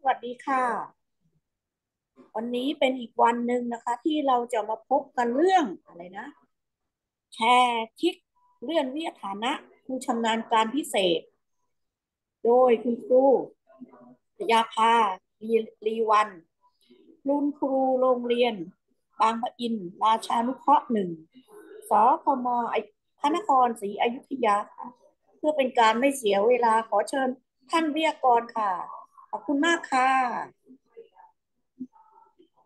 สวัสดีค่ะ วันนี้เป็นอีกวันหนึ่งนะคะ ที่เราจะมาพบกันเรื่องอะไรนะ แชร์คลิกเลื่อนวิทยฐานะครูชำนาญการพิเศษ โดยคุณครูปยาภาลีวัน รุ่นครูโรงเรียน บางปะอิน ราชานุเคราะห์หนึ่งสพมพระนครศรีอยุธยา เพื่อเป็นการไม่เสียเวลาขอเชิญท่านวิทยกรค่ะขอบคุณมากค่ะ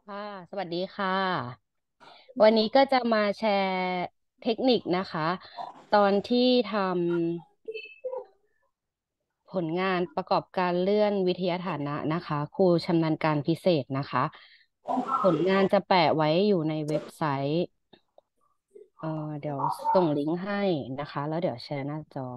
ค่ะ สวัสดีค่ะ วันนี้ก็จะมาแชร์เทคนิคนะคะ ตอนที่ทำผลงานประกอบการเลื่อนวิทยาฐานะนะคะ ครูชำนาญการพิเศษนะคะ ผลงานจะแปะไว้อยู่ในเว็บไซต์เเดี๋ยวส่งลิงก์ให้นะคะ แล้วเดี๋ยวแชร์หน้าจอ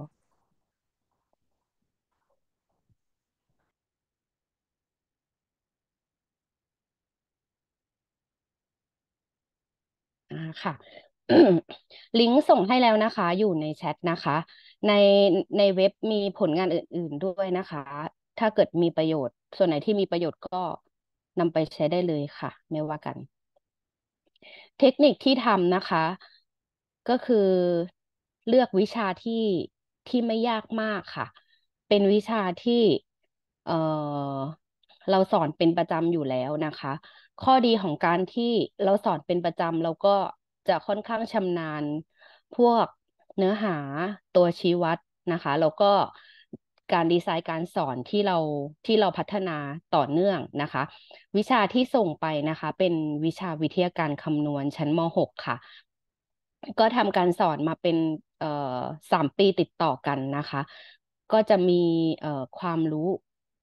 ่าค่ะลิงก์ส่งให้แล้วนะคะ อยู่ในแชทนะคะ ในในเว็บมีผลงานอื่นๆด้วยนะคะ ถ้าเกิดมีประโยชน์ ส่วนไหนที่มีประโยชน์ก็นำไปใช้ได้เลยค่ะไม่ว่ากัน เทคนิคที่ทำนะคะ ก็คือเลือกวิชาที่ที่ไม่ยากมากค่ะ เป็นวิชาที่เออเราสอนเป็นประจำอยู่แล้วนะคะข้อดีของการที่เราสอนเป็นประจำเราก็จะค่อนข้างชำนาญพวกเนื้อหาตัวชี้วัดนะคะแล้วก็การดีไซน์การสอนที่เราที่เราพัฒนาต่อเนื่องนะคะ วิชาที่ส่งไปนะคะ เป็นวิชาวิทยาการคำนวณชั้นม .6 ค่ะ ก็ทำการสอนมาเป็นเอ่อสามปีติดต่อกันนะคะ ก็จะมีเอ่อความรู้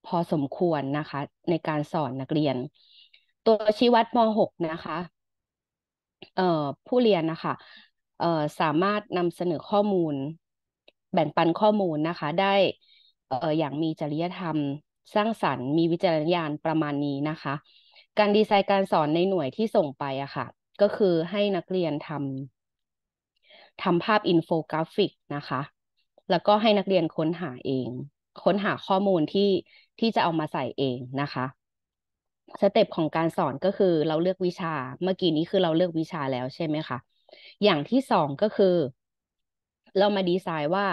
พอสมควรนะคะ ในการสอนนักเรียนตัวชี้วัดม .6 นะคะเอ่อผู้เรียนนะคะ เอ่อสามารถนำเสนอข้อมูล แบ่งปันข้อมูลนะคะ ได้ เอ่ออย่างมีจริยธรรม สร้างสรรค์ มีวิจารณญาณประมาณนี้นะคะ การดีไซน์การสอนในหน่วยที่ส่งไปอะค่ะ ก็คือให้นักเรียนทำทำภาพอินโฟกราฟิกนะคะ แล้วก็ให้นักเรียนค้นหาเอง ค้นหาข้อมูลที่ที่จะเอามาใส่เองนะคะสเต็ปของการสอนก็คือเราเลือกวิชา เมื่อกี้นี้คือเราเลือกวิชาแล้วใช่ไหมคะ อย่างที่สองก็คือ เรามาดีไซน์ว่า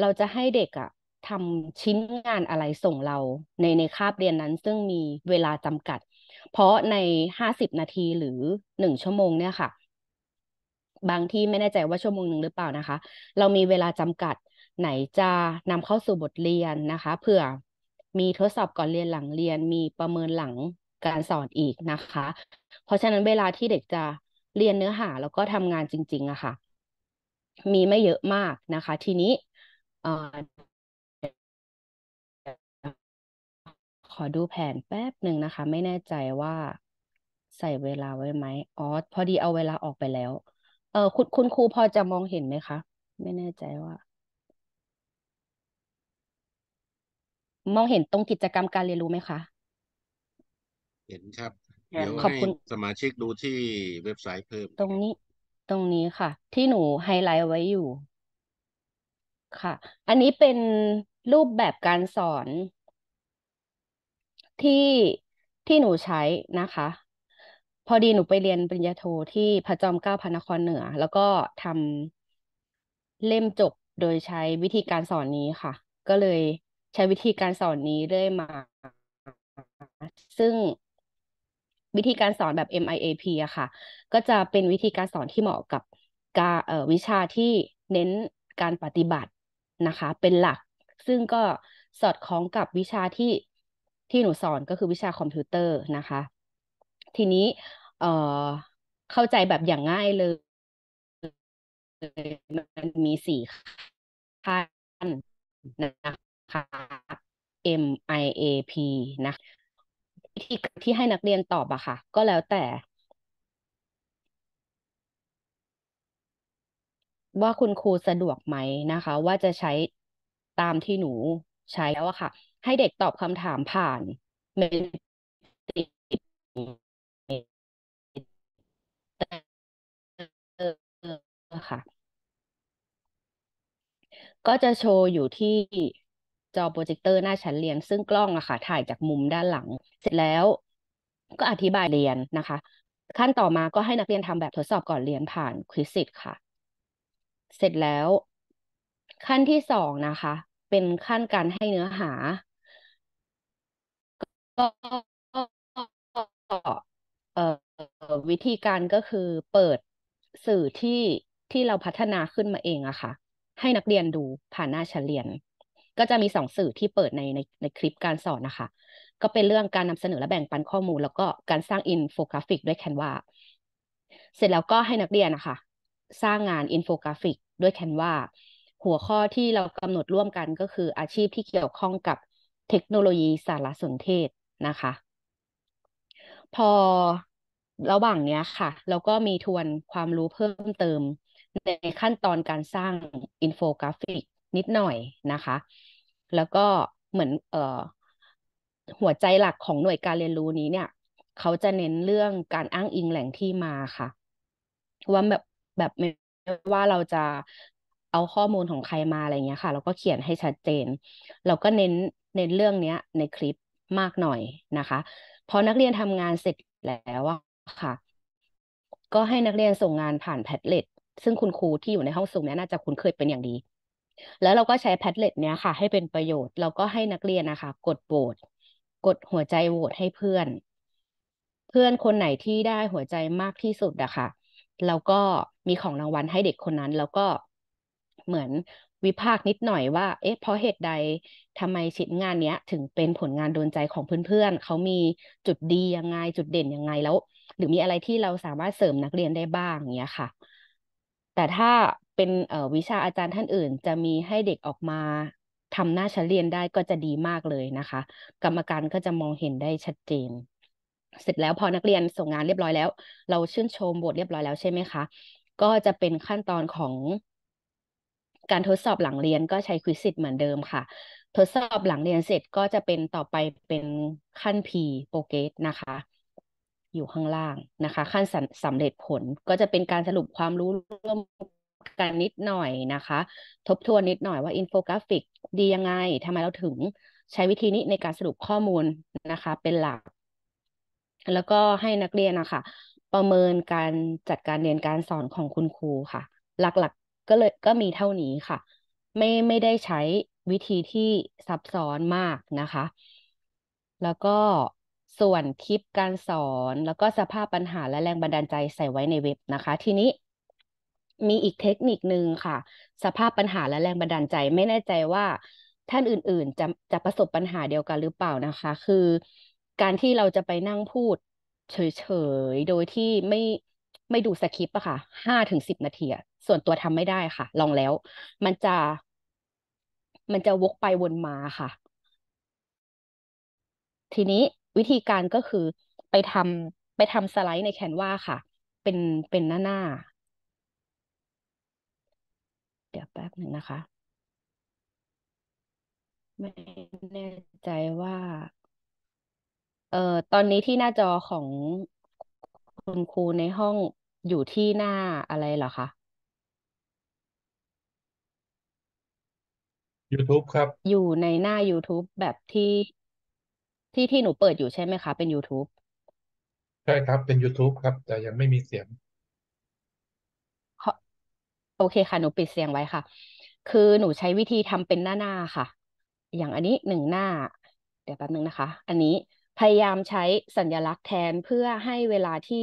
เราจะให้เด็กอะทำชิ้นงานอะไรส่งเราในในคาบเรียนนั้น ซึ่งมีเวลาจำกัด เพราะในห้าสิบนาทีหรือหนึ่งชั่วโมงเนี่ยค่ะ บางที่ไม่แน่ใจว่าชั่วโมงหนึ่งหรือเปล่านะคะ เรามีเวลาจำกัด ไหนจะนำเข้าสู่บทเรียนนะคะเผื่อมีทดสอบก่อนเรียนหลังเรียน มีประเมินหลังการสอนอีกนะคะ เพราะฉะนั้นเวลาที่เด็กจะเรียนเนื้อหาแล้วก็ทำงานจริง ๆอะค่ะ มีไม่เยอะมากนะคะ ทีนี้ ขอดูแผนแป๊บหนึ่งนะคะ ไม่แน่ใจว่าใส่เวลาไว้ไหมอ๋อพอดีเอาเวลาออกไปแล้ว เออคุณคุณครูพอจะมองเห็นไหมคะ ไม่แน่ใจว่า มองเห็นตรงกิจกรรมการเรียนรู้ไหมคะเห็นครับเดี๋ยวขอบให้คุณสมาชิกดูที่เว็บไซต์เพิ่ม ตรงนี้ตรงนี้ค่ะ ที่หนูไฮไลท์ไว้อยู่ ค่ะ อันนี้เป็นรูปแบบการสอน ที่ที่หนูใช้นะคะ พอดีหนูไปเรียนปริญญาโทที่พระจอมเกล้าพระนครเหนือ แล้วก็ทำเล่มจบโดยใช้วิธีการสอนนี้ค่ะ ก็เลยใช้วิธีการสอนนี้เรื่อยมาซึ่งวิธีการสอนแบบ MIAP อะค่ะ ก็จะเป็นวิธีการสอนที่เหมาะกับกาวิชาที่เน้นการปฏิบัตินะคะ เป็นหลัก ซึ่งก็สอดคล้องกับวิชาที่ที่หนูสอนก็คือวิชาคอมพิวเตอร์นะคะ ทีนี้เเข้าใจแบบอย่างง่ายเลย มันมีสี่ขั้นนะคะ MIAP นะวิธีที่ให้นักเรียนตอบอะค่ะ ก็แล้วแต่ ว่าคุณครูสะดวกไหมนะคะ ว่าจะใช้ตามที่หนูใช้แล้วอะค่ะ ให้เด็กตอบคำถามผ่านเมนตค่ะ ก็จะโชว์อยู่ที่จอโปรเจคเตอร์หน้าชั้นเรียนซึ่งกล้องอะค่ะ ถ่ายจากมุมด้านหลัง เสร็จแล้ว ก็อธิบายเรียนนะคะ ขั้นต่อมาก็ให้นักเรียนทำแบบทดสอบก่อนเรียนผ่านควิสิตค่ะ เสร็จแล้ว ขั้นที่สองนะคะ เป็นขั้นการให้เนื้อหาก็วิธีการก็คือเปิดสื่อที่ที่เราพัฒนาขึ้นมาเองอะค่ะ ให้นักเรียนดูผ่านหน้าชั้นเรียนก็จะมีสองสื่อที่เปิดในในในคลิปการสอนนะคะ ก็เป็นเรื่องการนำเสนอและแบ่งปันข้อมูล แล้วก็การสร้างอินโฟกราฟิกด้วยแคนวาเสร็จแล้วก็ให้นักเรียนนะคะสร้างงานอินโฟกราฟิกด้วยแคนวาหัวข้อที่เรากำหนดร่วมกันก็คืออาชีพที่เกี่ยวข้องกับเทคโนโลยีสารสนเทศนะคะ พอระหว่างเนี้ยค่ะ เราก็มีทวนความรู้เพิ่มเติมในขั้นตอนการสร้างอินโฟกราฟิกนิดหน่อยนะคะ แล้วก็เหมือน เอ่อ หัวใจหลักของหน่วยการเรียนรู้นี้เนี่ย เขาจะเน้นเรื่องการอ้างอิงแหล่งที่มาค่ะว่าแบบแบบไม่ว่าเราจะเอาข้อมูลของใครมาอะไรเงี้ยค่ะแล้วก็เขียนให้ชัดเจน เราก็เน้น เน้นเรื่องเนี้ย ในคลิปมากหน่อยนะคะพอนักเรียนทำงานเสร็จแล้วอะค่ะ ก็ให้นักเรียนส่งงานผ่านแพดเล็ตซึ่งคุณครูที่อยู่ในห้องสูงนี้น่าจะคุ้นเคยเป็นอย่างดีแล้วเราก็ใช้แพดเล็ตเนี้ยค่ะ ให้เป็นประโยชน์ เราก็ให้นักเรียนนะคะ กดโหวตกดหัวใจโหวตให้เพื่อน เพื่อนคนไหนที่ได้หัวใจมากที่สุดอะค่ะเราก็มีของรางวัลให้เด็กคนนั้น แล้วก็เหมือนวิพากษ์นิดหน่อยว่า เอ๊ะเพราะเหตุใดทำไมชิ้นงานเนี้ย ถึงเป็นผลงานโดนใจของเพื่อนๆเขามีจุดดียังไงจุดเด่นยังไงแล้ว หรือมีอะไรที่เราสามารถเสริมนักเรียนได้บ้างอย่างเงี้ยค่ะ แต่ถ้าเป็นวิชาอาจารย์ท่านอื่น จะมีให้เด็กออกมาทำหน้าชั้นเรียนได้ก็จะดีมากเลยนะคะ กรรมการก็จะมองเห็นได้ชัดเจน เสร็จแล้วพอนักเรียนส่งงานเรียบร้อยแล้ว เราชื่นชมบทเรียบร้อยแล้วใช่ไหมคะ ก็จะเป็นขั้นตอนของ การทดสอบหลังเรียนก็ใช้ควิสิตเหมือนเดิมค่ะ ทดสอบหลังเรียนเสร็จก็จะเป็นต่อไปเป็นขั้น P โปรเกตนะคะอยู่ข้างล่างนะคะ ขั้นสำเร็จผลก็จะเป็นการสรุปความรู้ร่วมกันนิดหน่อยนะคะ ทบทวนนิดหน่อยว่าอินโฟกราฟิกดียังไงทำไมเราถึงใช้วิธีนี้ในการสรุปข้อมูลนะคะ เป็นหลัก แล้วก็ให้นักเรียนนะคะ ประเมินการจัดการเรียนการสอนของคุณครูค่ะ หลักๆ ก็เลยก็มีเท่านี้ค่ะ ไม่ไม่ได้ใช้วิธีที่ซับซ้อนมากนะคะ แล้วก็ส่วนคลิปการสอนแล้วก็สภาพปัญหา และแรงบันดาลใจใส่ไว้ในเว็บนะคะ ทีนี้มีอีกเทคนิคหนึ่งค่ะ สภาพปัญหาและแรงบันดาลใจไม่แน่ใจว่าท่านอื่น ๆ จะจะประสบปัญหาเดียวกันหรือเปล่านะคะ คือการที่เราจะไปนั่งพูด เฉย ๆ โดยที่ไม่ไม่ดูสคริปต์อะค่ะห้าถึงสิบนาทีส่วนตัวทำไม่ได้ค่ะ ลองแล้วมันจะมันจะวกไปวนมาค่ะ ทีนี้วิธีการก็คือไปทำไปทำสไลด์ในแคนวาค่ะ เป็นเป็นหน้าหน้าเดี๋ยวแป๊บหนึ่งนะคะ ไม่แน่ใจว่าเอ่อตอนนี้ที่หน้าจอของคุณครูในห้องอยู่ที่หน้าอะไรเหรอคะ YouTube ครับ อยู่ในหน้า YouTube แบบที่ที่ที่หนูเปิดอยู่ใช่ไหมคะเป็น YouTube ใช่ครับเป็น YouTube ครับแต่ยังไม่มีเสียงโอเคค่ะ หนูปิดเสียงไว้ค่ะ คือหนูใช้วิธีทำเป็นหน้าๆค่ะ อย่างอันนี้หนึ่งหน้า เดี๋ยวแป๊บนึงนะคะ อันนี้พยายามใช้สัญลักษณ์แทนเพื่อให้เวลาที่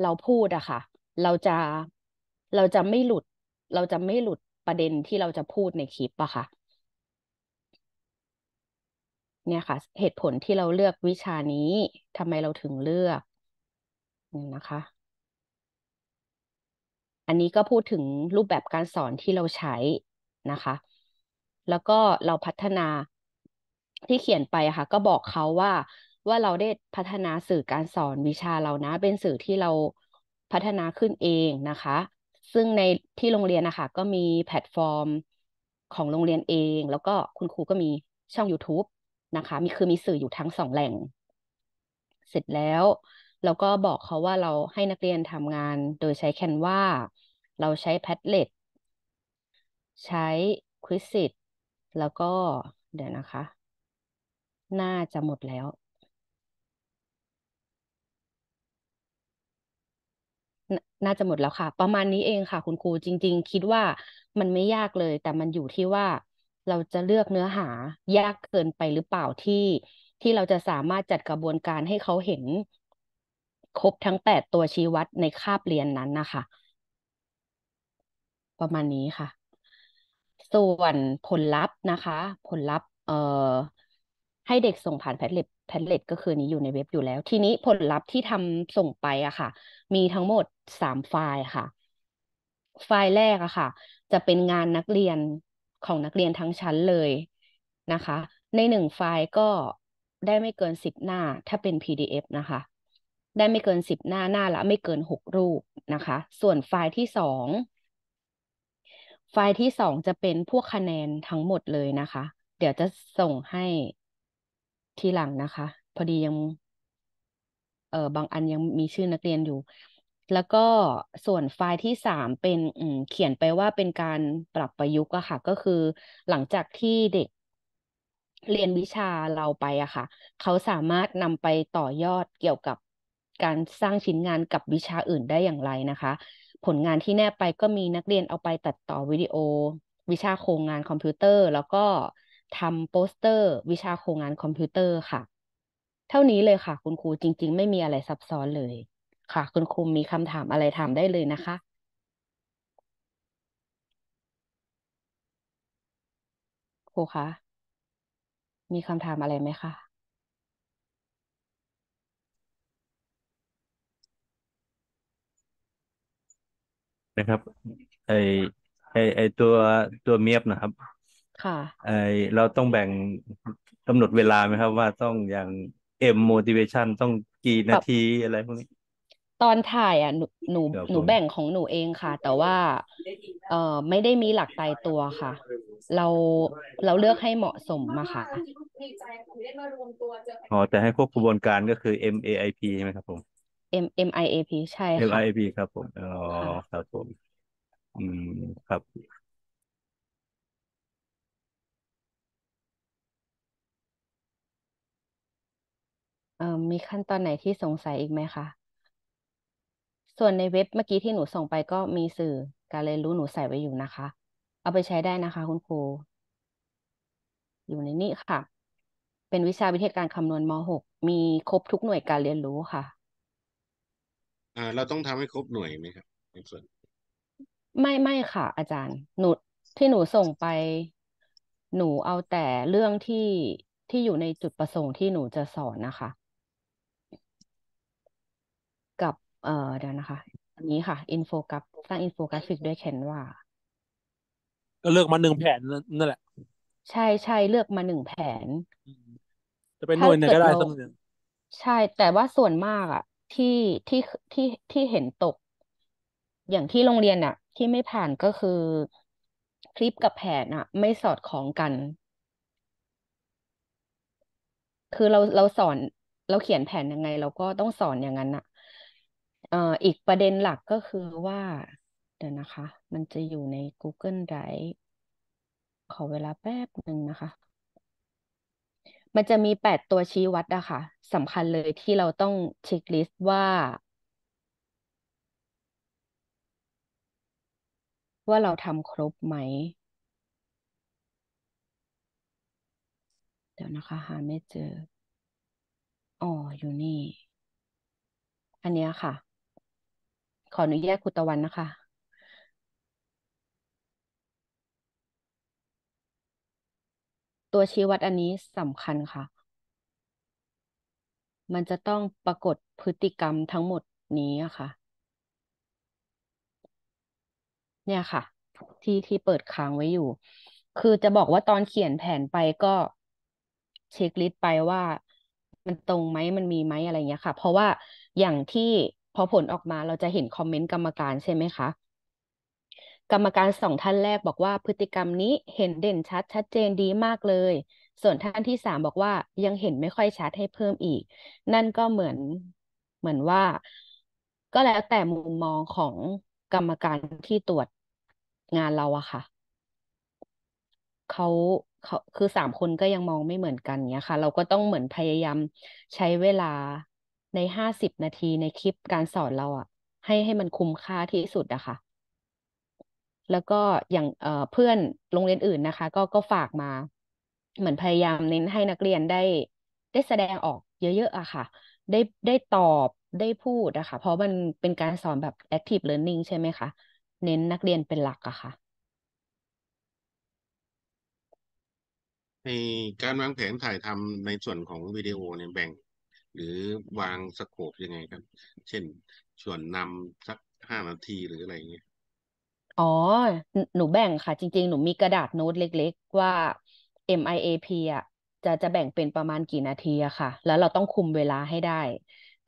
เราพูดอะค่ะ เราจะเราจะไม่หลุด เราจะไม่หลุดประเด็นที่เราจะพูดในคลิปอะค่ะ เนี่ยค่ะ เหตุผลที่เราเลือกวิชานี้ทำไมเราถึงเลือกนี่นะคะอันนี้ก็พูดถึงรูปแบบการสอนที่เราใช้นะคะ แล้วก็เราพัฒนาที่เขียนไปค่ะ ก็บอกเขาว่าว่าเราได้พัฒนาสื่อการสอนวิชาเรานะ เป็นสื่อที่เราพัฒนาขึ้นเองนะคะ ซึ่งในที่โรงเรียนนะคะก็มีแพลตฟอร์มของโรงเรียนเอง แล้วก็คุณครูก็มีช่อง YouTube นะคะ มีคือมีสื่ออยู่ทั้งสองแหล่ง เสร็จแล้วแล้วก็บอกเขาว่าเราให้นักเรียนทำงานโดยใช้แคนวาเราใช้แพดเล็ตใช้ควิสิตแล้วก็เดี๋ยวนะคะ น่าจะหมดแล้ว น่าจะหมดแล้วค่ะ ประมาณนี้เองค่ะคุณครูจริง ๆคิดว่ามันไม่ยากเลย แต่มันอยู่ที่ว่าเราจะเลือกเนื้อหายากเกินไปหรือเปล่าที่ ที่เราจะสามารถจัดกระบวนการให้เขาเห็นครบทั้งแปดตัวชี้วัดในคาบเรียนนั้นนะคะ ประมาณนี้ค่ะ ส่วนผลลัพธ์นะคะ ผลลัพธ์ให้เด็กส่งผ่านแพทเล็ตแพทเล็ตก็คือนี้อยู่ในเว็บอยู่แล้ว ทีนี้ผลลัพธ์ที่ทำส่งไปอะค่ะ มีทั้งหมดสามไฟล์ค่ะ ไฟล์แรกอะค่ะ จะเป็นงานนักเรียนของนักเรียนทั้งชั้นเลยนะคะ ในหนึ่งไฟล์ก็ได้ไม่เกินสิบหน้าถ้าเป็น PDF นะคะได้ไม่เกินสิบหน้า หน้า ละ ไม่เกินหกรูปนะคะ ส่วนไฟล์ที่สอง ไฟล์ที่สองจะเป็นพวกคะแนนทั้งหมดเลยนะคะ เดี๋ยวจะส่งให้ทีหลังนะคะ พอดียัง เออบางอันยังมีชื่อนักเรียนอยู่ แล้วก็ส่วนไฟล์ที่สามเป็นเขียนไปว่าเป็นการปรับประยุกต์อะค่ะ ก็คือ หลังจากที่เด็ก เรียนวิชาเราไปอะค่ะ เขาสามารถนำไปต่อยอดเกี่ยวกับการสร้างชิ้นงานกับวิชาอื่นได้อย่างไรนะคะ ผลงานที่แนบไปก็มีนักเรียนเอาไปตัดต่อวิดีโอ วิชาโครงงานคอมพิวเตอร์ แล้วก็ทำโปสเตอร์ วิชาโครงงานคอมพิวเตอร์ค่ะ เท่านี้เลยค่ะคุณครูจริงๆ ไม่มีอะไรซับซ้อนเลยค่ะ คุณครูมีคำถามอะไรถามได้เลยนะคะครูคะมีคำถามอะไรไหมคะนะครับไอไอไอตัวตัวเมียบนะครับ ค่ะ ไอเราต้องแบ่งกำหนดเวลาไหมครับว่าต้องอย่างเอ็ม motivation ต้องกี่นาทีอะไรพวกนี้ ตอนถ่ายอ่ะหนูหนูหนูแบ่งของหนูเองค่ะ แต่ว่า เอ่อไม่ได้มีหลักตายตัวค่ะ เราเราเลือกให้เหมาะสมมาค่ะอ๋อแต่ให้ควบกระบวนการก็คือ MAIP ใช่ไหมครับผม M M I A P ใช่ค่ะ l i a P ครับผม อ๋อค่ะครับผมอืม ครับเอ่อมีขั้นตอนไหนที่สงสัยอีกไหมคะ ส่วนในเว็บเมื่อกี้ที่หนูส่งไปก็มีสื่อ การเรียนรู้หนูใส่ไว้อยู่นะคะ เอาไปใช้ได้นะคะคุณครู อยู่ในนี้ค่ะ เป็นวิชาวิทยาการคำนวณม .6 มีครบทุกหน่วยการเรียนรู้ค่ะอ่าเราต้องทำให้ครบหน่วยไหมครับในส่วนไม่ไม่ค่ะอาจารย์ หนูที่หนูส่งไป หนูเอาแต่เรื่องที่ที่อยู่ในจุดประสงค์ที่หนูจะสอนนะคะ กับเอ่อเดี๋ยวนะคะ อันนี้ค่ะอินโฟกราฟสร้างอินโฟกราฟิกด้วยแคนวาก็เลือกมาหนึ่งแผนนั่นแหละ ใช่ใช่เลือกมาหนึ่งแผนจะเป็นหน่วยไหนก็ได้ถิสักรหนึ่งใช่ แต่ว่าส่วนมากอ่ะที่ที่ที่ที่เห็นตก อย่างที่โรงเรียนอะที่ไม่ผ่านก็คือคลิปกับแผนอะไม่สอดคล้องกัน คือเราเราสอนเราเขียนแผนยังไง เราก็ต้องสอนอย่างนั้นอะเอ่ออีกประเด็นหลักก็คือว่า เดี๋ยวนะคะ มันจะอยู่ใน Google Drive ขอเวลาแป๊บหนึ่งนะคะมันจะมีแปดตัวชี้วัดอะค่ะสำคัญเลยที่เราต้องเช็คลิสต์ว่า ว่าเราทำครบไหมเดี๋ยวนะคะ หาไม่เจอ อ๋อ อยู่นี่ อันนี้ค่ะ ขออนุญาตคุณตะวันนะคะตัวชี้วัดอันนี้สำคัญค่ะ มันจะต้องปรากฏพฤติกรรมทั้งหมดนี้ค่ะ เนี่ยค่ะ ที่ที่เปิดค้างไว้อยู่ คือจะบอกว่าตอนเขียนแผนไปก็ เช็คลิสต์ไปว่า มันตรงไหมมันมีไหมอะไรเงี้ยค่ะ เพราะว่าอย่างที่พอผลออกมาเราจะเห็นคอมเมนต์กรรมการใช่ไหมคะกรรมการสองท่านแรกบอกว่า พฤติกรรมนี้เห็นเด่นชัดชัดเจนดีมากเลย ส่วนท่านที่สามบอกว่า ยังเห็นไม่ค่อยชัดให้เพิ่มอีก นั่นก็เหมือนเหมือนว่าก็แล้วแต่มุมมองของกรรมการที่ตรวจงานเราอะค่ะเขาเขาคือสามคนก็ยังมองไม่เหมือนกันเนี้ยค่ะ เราก็ต้องเหมือนพยายามใช้เวลาในห้าสิบนาทีในคลิปการสอนเราอะให้ให้มันคุ้มค่าที่สุดอะค่ะแล้วก็อย่างเพื่อนโรงเรียนอื่นนะคะ ก็ก็ฝากมา เหมือนพยายามเน้นให้นักเรียนได้ได้แสดงออกเยอะๆอะค่ะ ได้ได้ตอบได้พูดอะค่ะ เพราะมันเป็นการสอนแบบ active learning ใช่ไหมคะเน้นนักเรียนเป็นหลักอะค่ะ ในการวางแผนถ่ายทำในส่วนของวิดีโอเนี่ยแบ่ง หรือวางสโคปยังไงครับเช่นส่วนนำสักห้านาทีหรืออะไรอย่างเงี้ยอ๋อ หนูแบ่งค่ะ จริง ๆ หนูมีกระดาษโน้ตเล็ก ๆ ว่า MIAP อ่ะ จะจะแบ่งเป็นประมาณกี่นาทีอะค่ะ แล้วเราต้องคุมเวลาให้ได้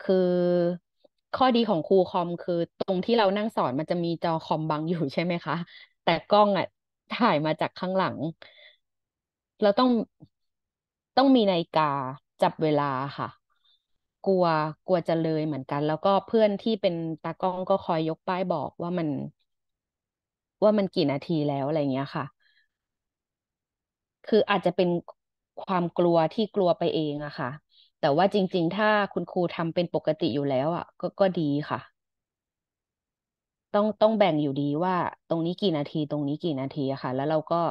คือข้อดีของครูคอมคือ ตรงที่เรานั่งสอนมันจะมีจอคอมบังอยู่ใช่ไหมคะ แต่กล้องอ่ะถ่ายมาจากข้างหลัง เราต้องต้องมีนาฬิกาจับเวลาค่ะ กลัวกลัวจะเลยเหมือนกัน แล้วก็เพื่อนที่เป็นตากล้องก็คอยยกป้ายบอกว่ามันว่ามันกี่นาทีแล้วอะไรเงี้ยค่ะ คืออาจจะเป็นความกลัวที่กลัวไปเองอะค่ะ แต่ว่าจริงๆ ถ้าคุณครูทำเป็นปกติอยู่แล้วอะก็ก็ดีค่ะ ต้องต้องแบ่งอยู่ดีว่า ตรงนี้กี่นาที ตรงนี้กี่นาทีอะค่ะ แล้วเราก็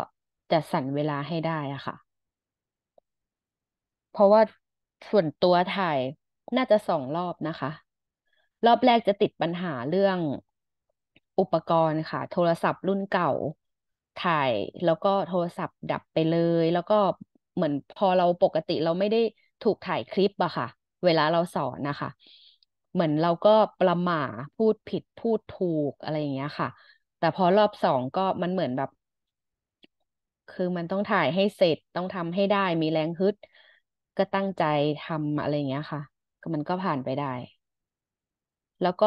จัดสรรเวลาให้ได้อะค่ะ เพราะว่าส่วนตัวถ่ายน่าจะสองรอบนะคะ รอบแรกจะติดปัญหาเรื่องอุปกรณ์ค่ะโทรศัพท์รุ่นเก่าถ่ายแล้วก็โทรศัพท์ดับไปเลย แล้วก็เหมือนพอเราปกติเราไม่ได้ถูกถ่ายคลิปอะค่ะ เวลาเราสอนนะคะ เหมือนเราก็ประหม่าพูดผิดพูดถูกอะไรอย่างเงี้ยค่ะ แต่พอรอบสองก็มันเหมือนแบบ คือมันต้องถ่ายให้เสร็จต้องทำให้ได้มีแรงฮึดก็ตั้งใจทำอะไรอย่างเงี้ยค่ะ ก็มันก็ผ่านไปได้แล้วก็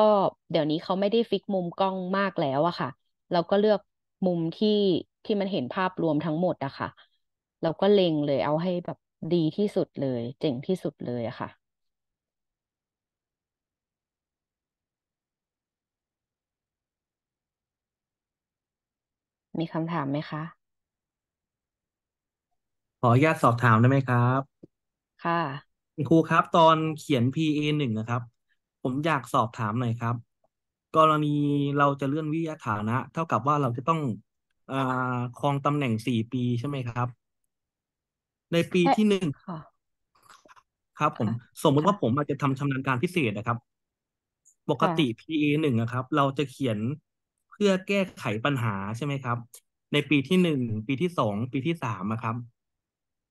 เดี๋ยวนี้เขาไม่ได้ฟิกมุมกล้องมากแล้วอะค่ะ เราก็เลือกมุมที่ที่มันเห็นภาพรวมทั้งหมดอะค่ะ เราก็เล็งเลยเอาให้แบบดีที่สุดเลย เจ๋งที่สุดเลยอะค่ะ มีคำถามไหมคะ ขออนุญาตสอบถามได้ไหมครับ ค่ะคุณครูครับตอนเขียน PA หนึ่งนะครับผมอยากสอบถามหน่อยครับ กรณีเราจะเลื่อนวิทยาฐานะ เท่ากับว่าเราจะต้องอาครองตำแหน่งสี่ปีใช่ไหมครับ ในปีที่หนึ่งครับ ผม สมมติว่าผมอาจจะทำชำนาญการพิเศษนะครับ ปกติะติ PA หนึ่งะครับ เราจะเขียนเพื่อแก้ไขปัญหาใช่ไหมครับ ในปีที่หนึ่งปีที่สองปีที่สามะครับ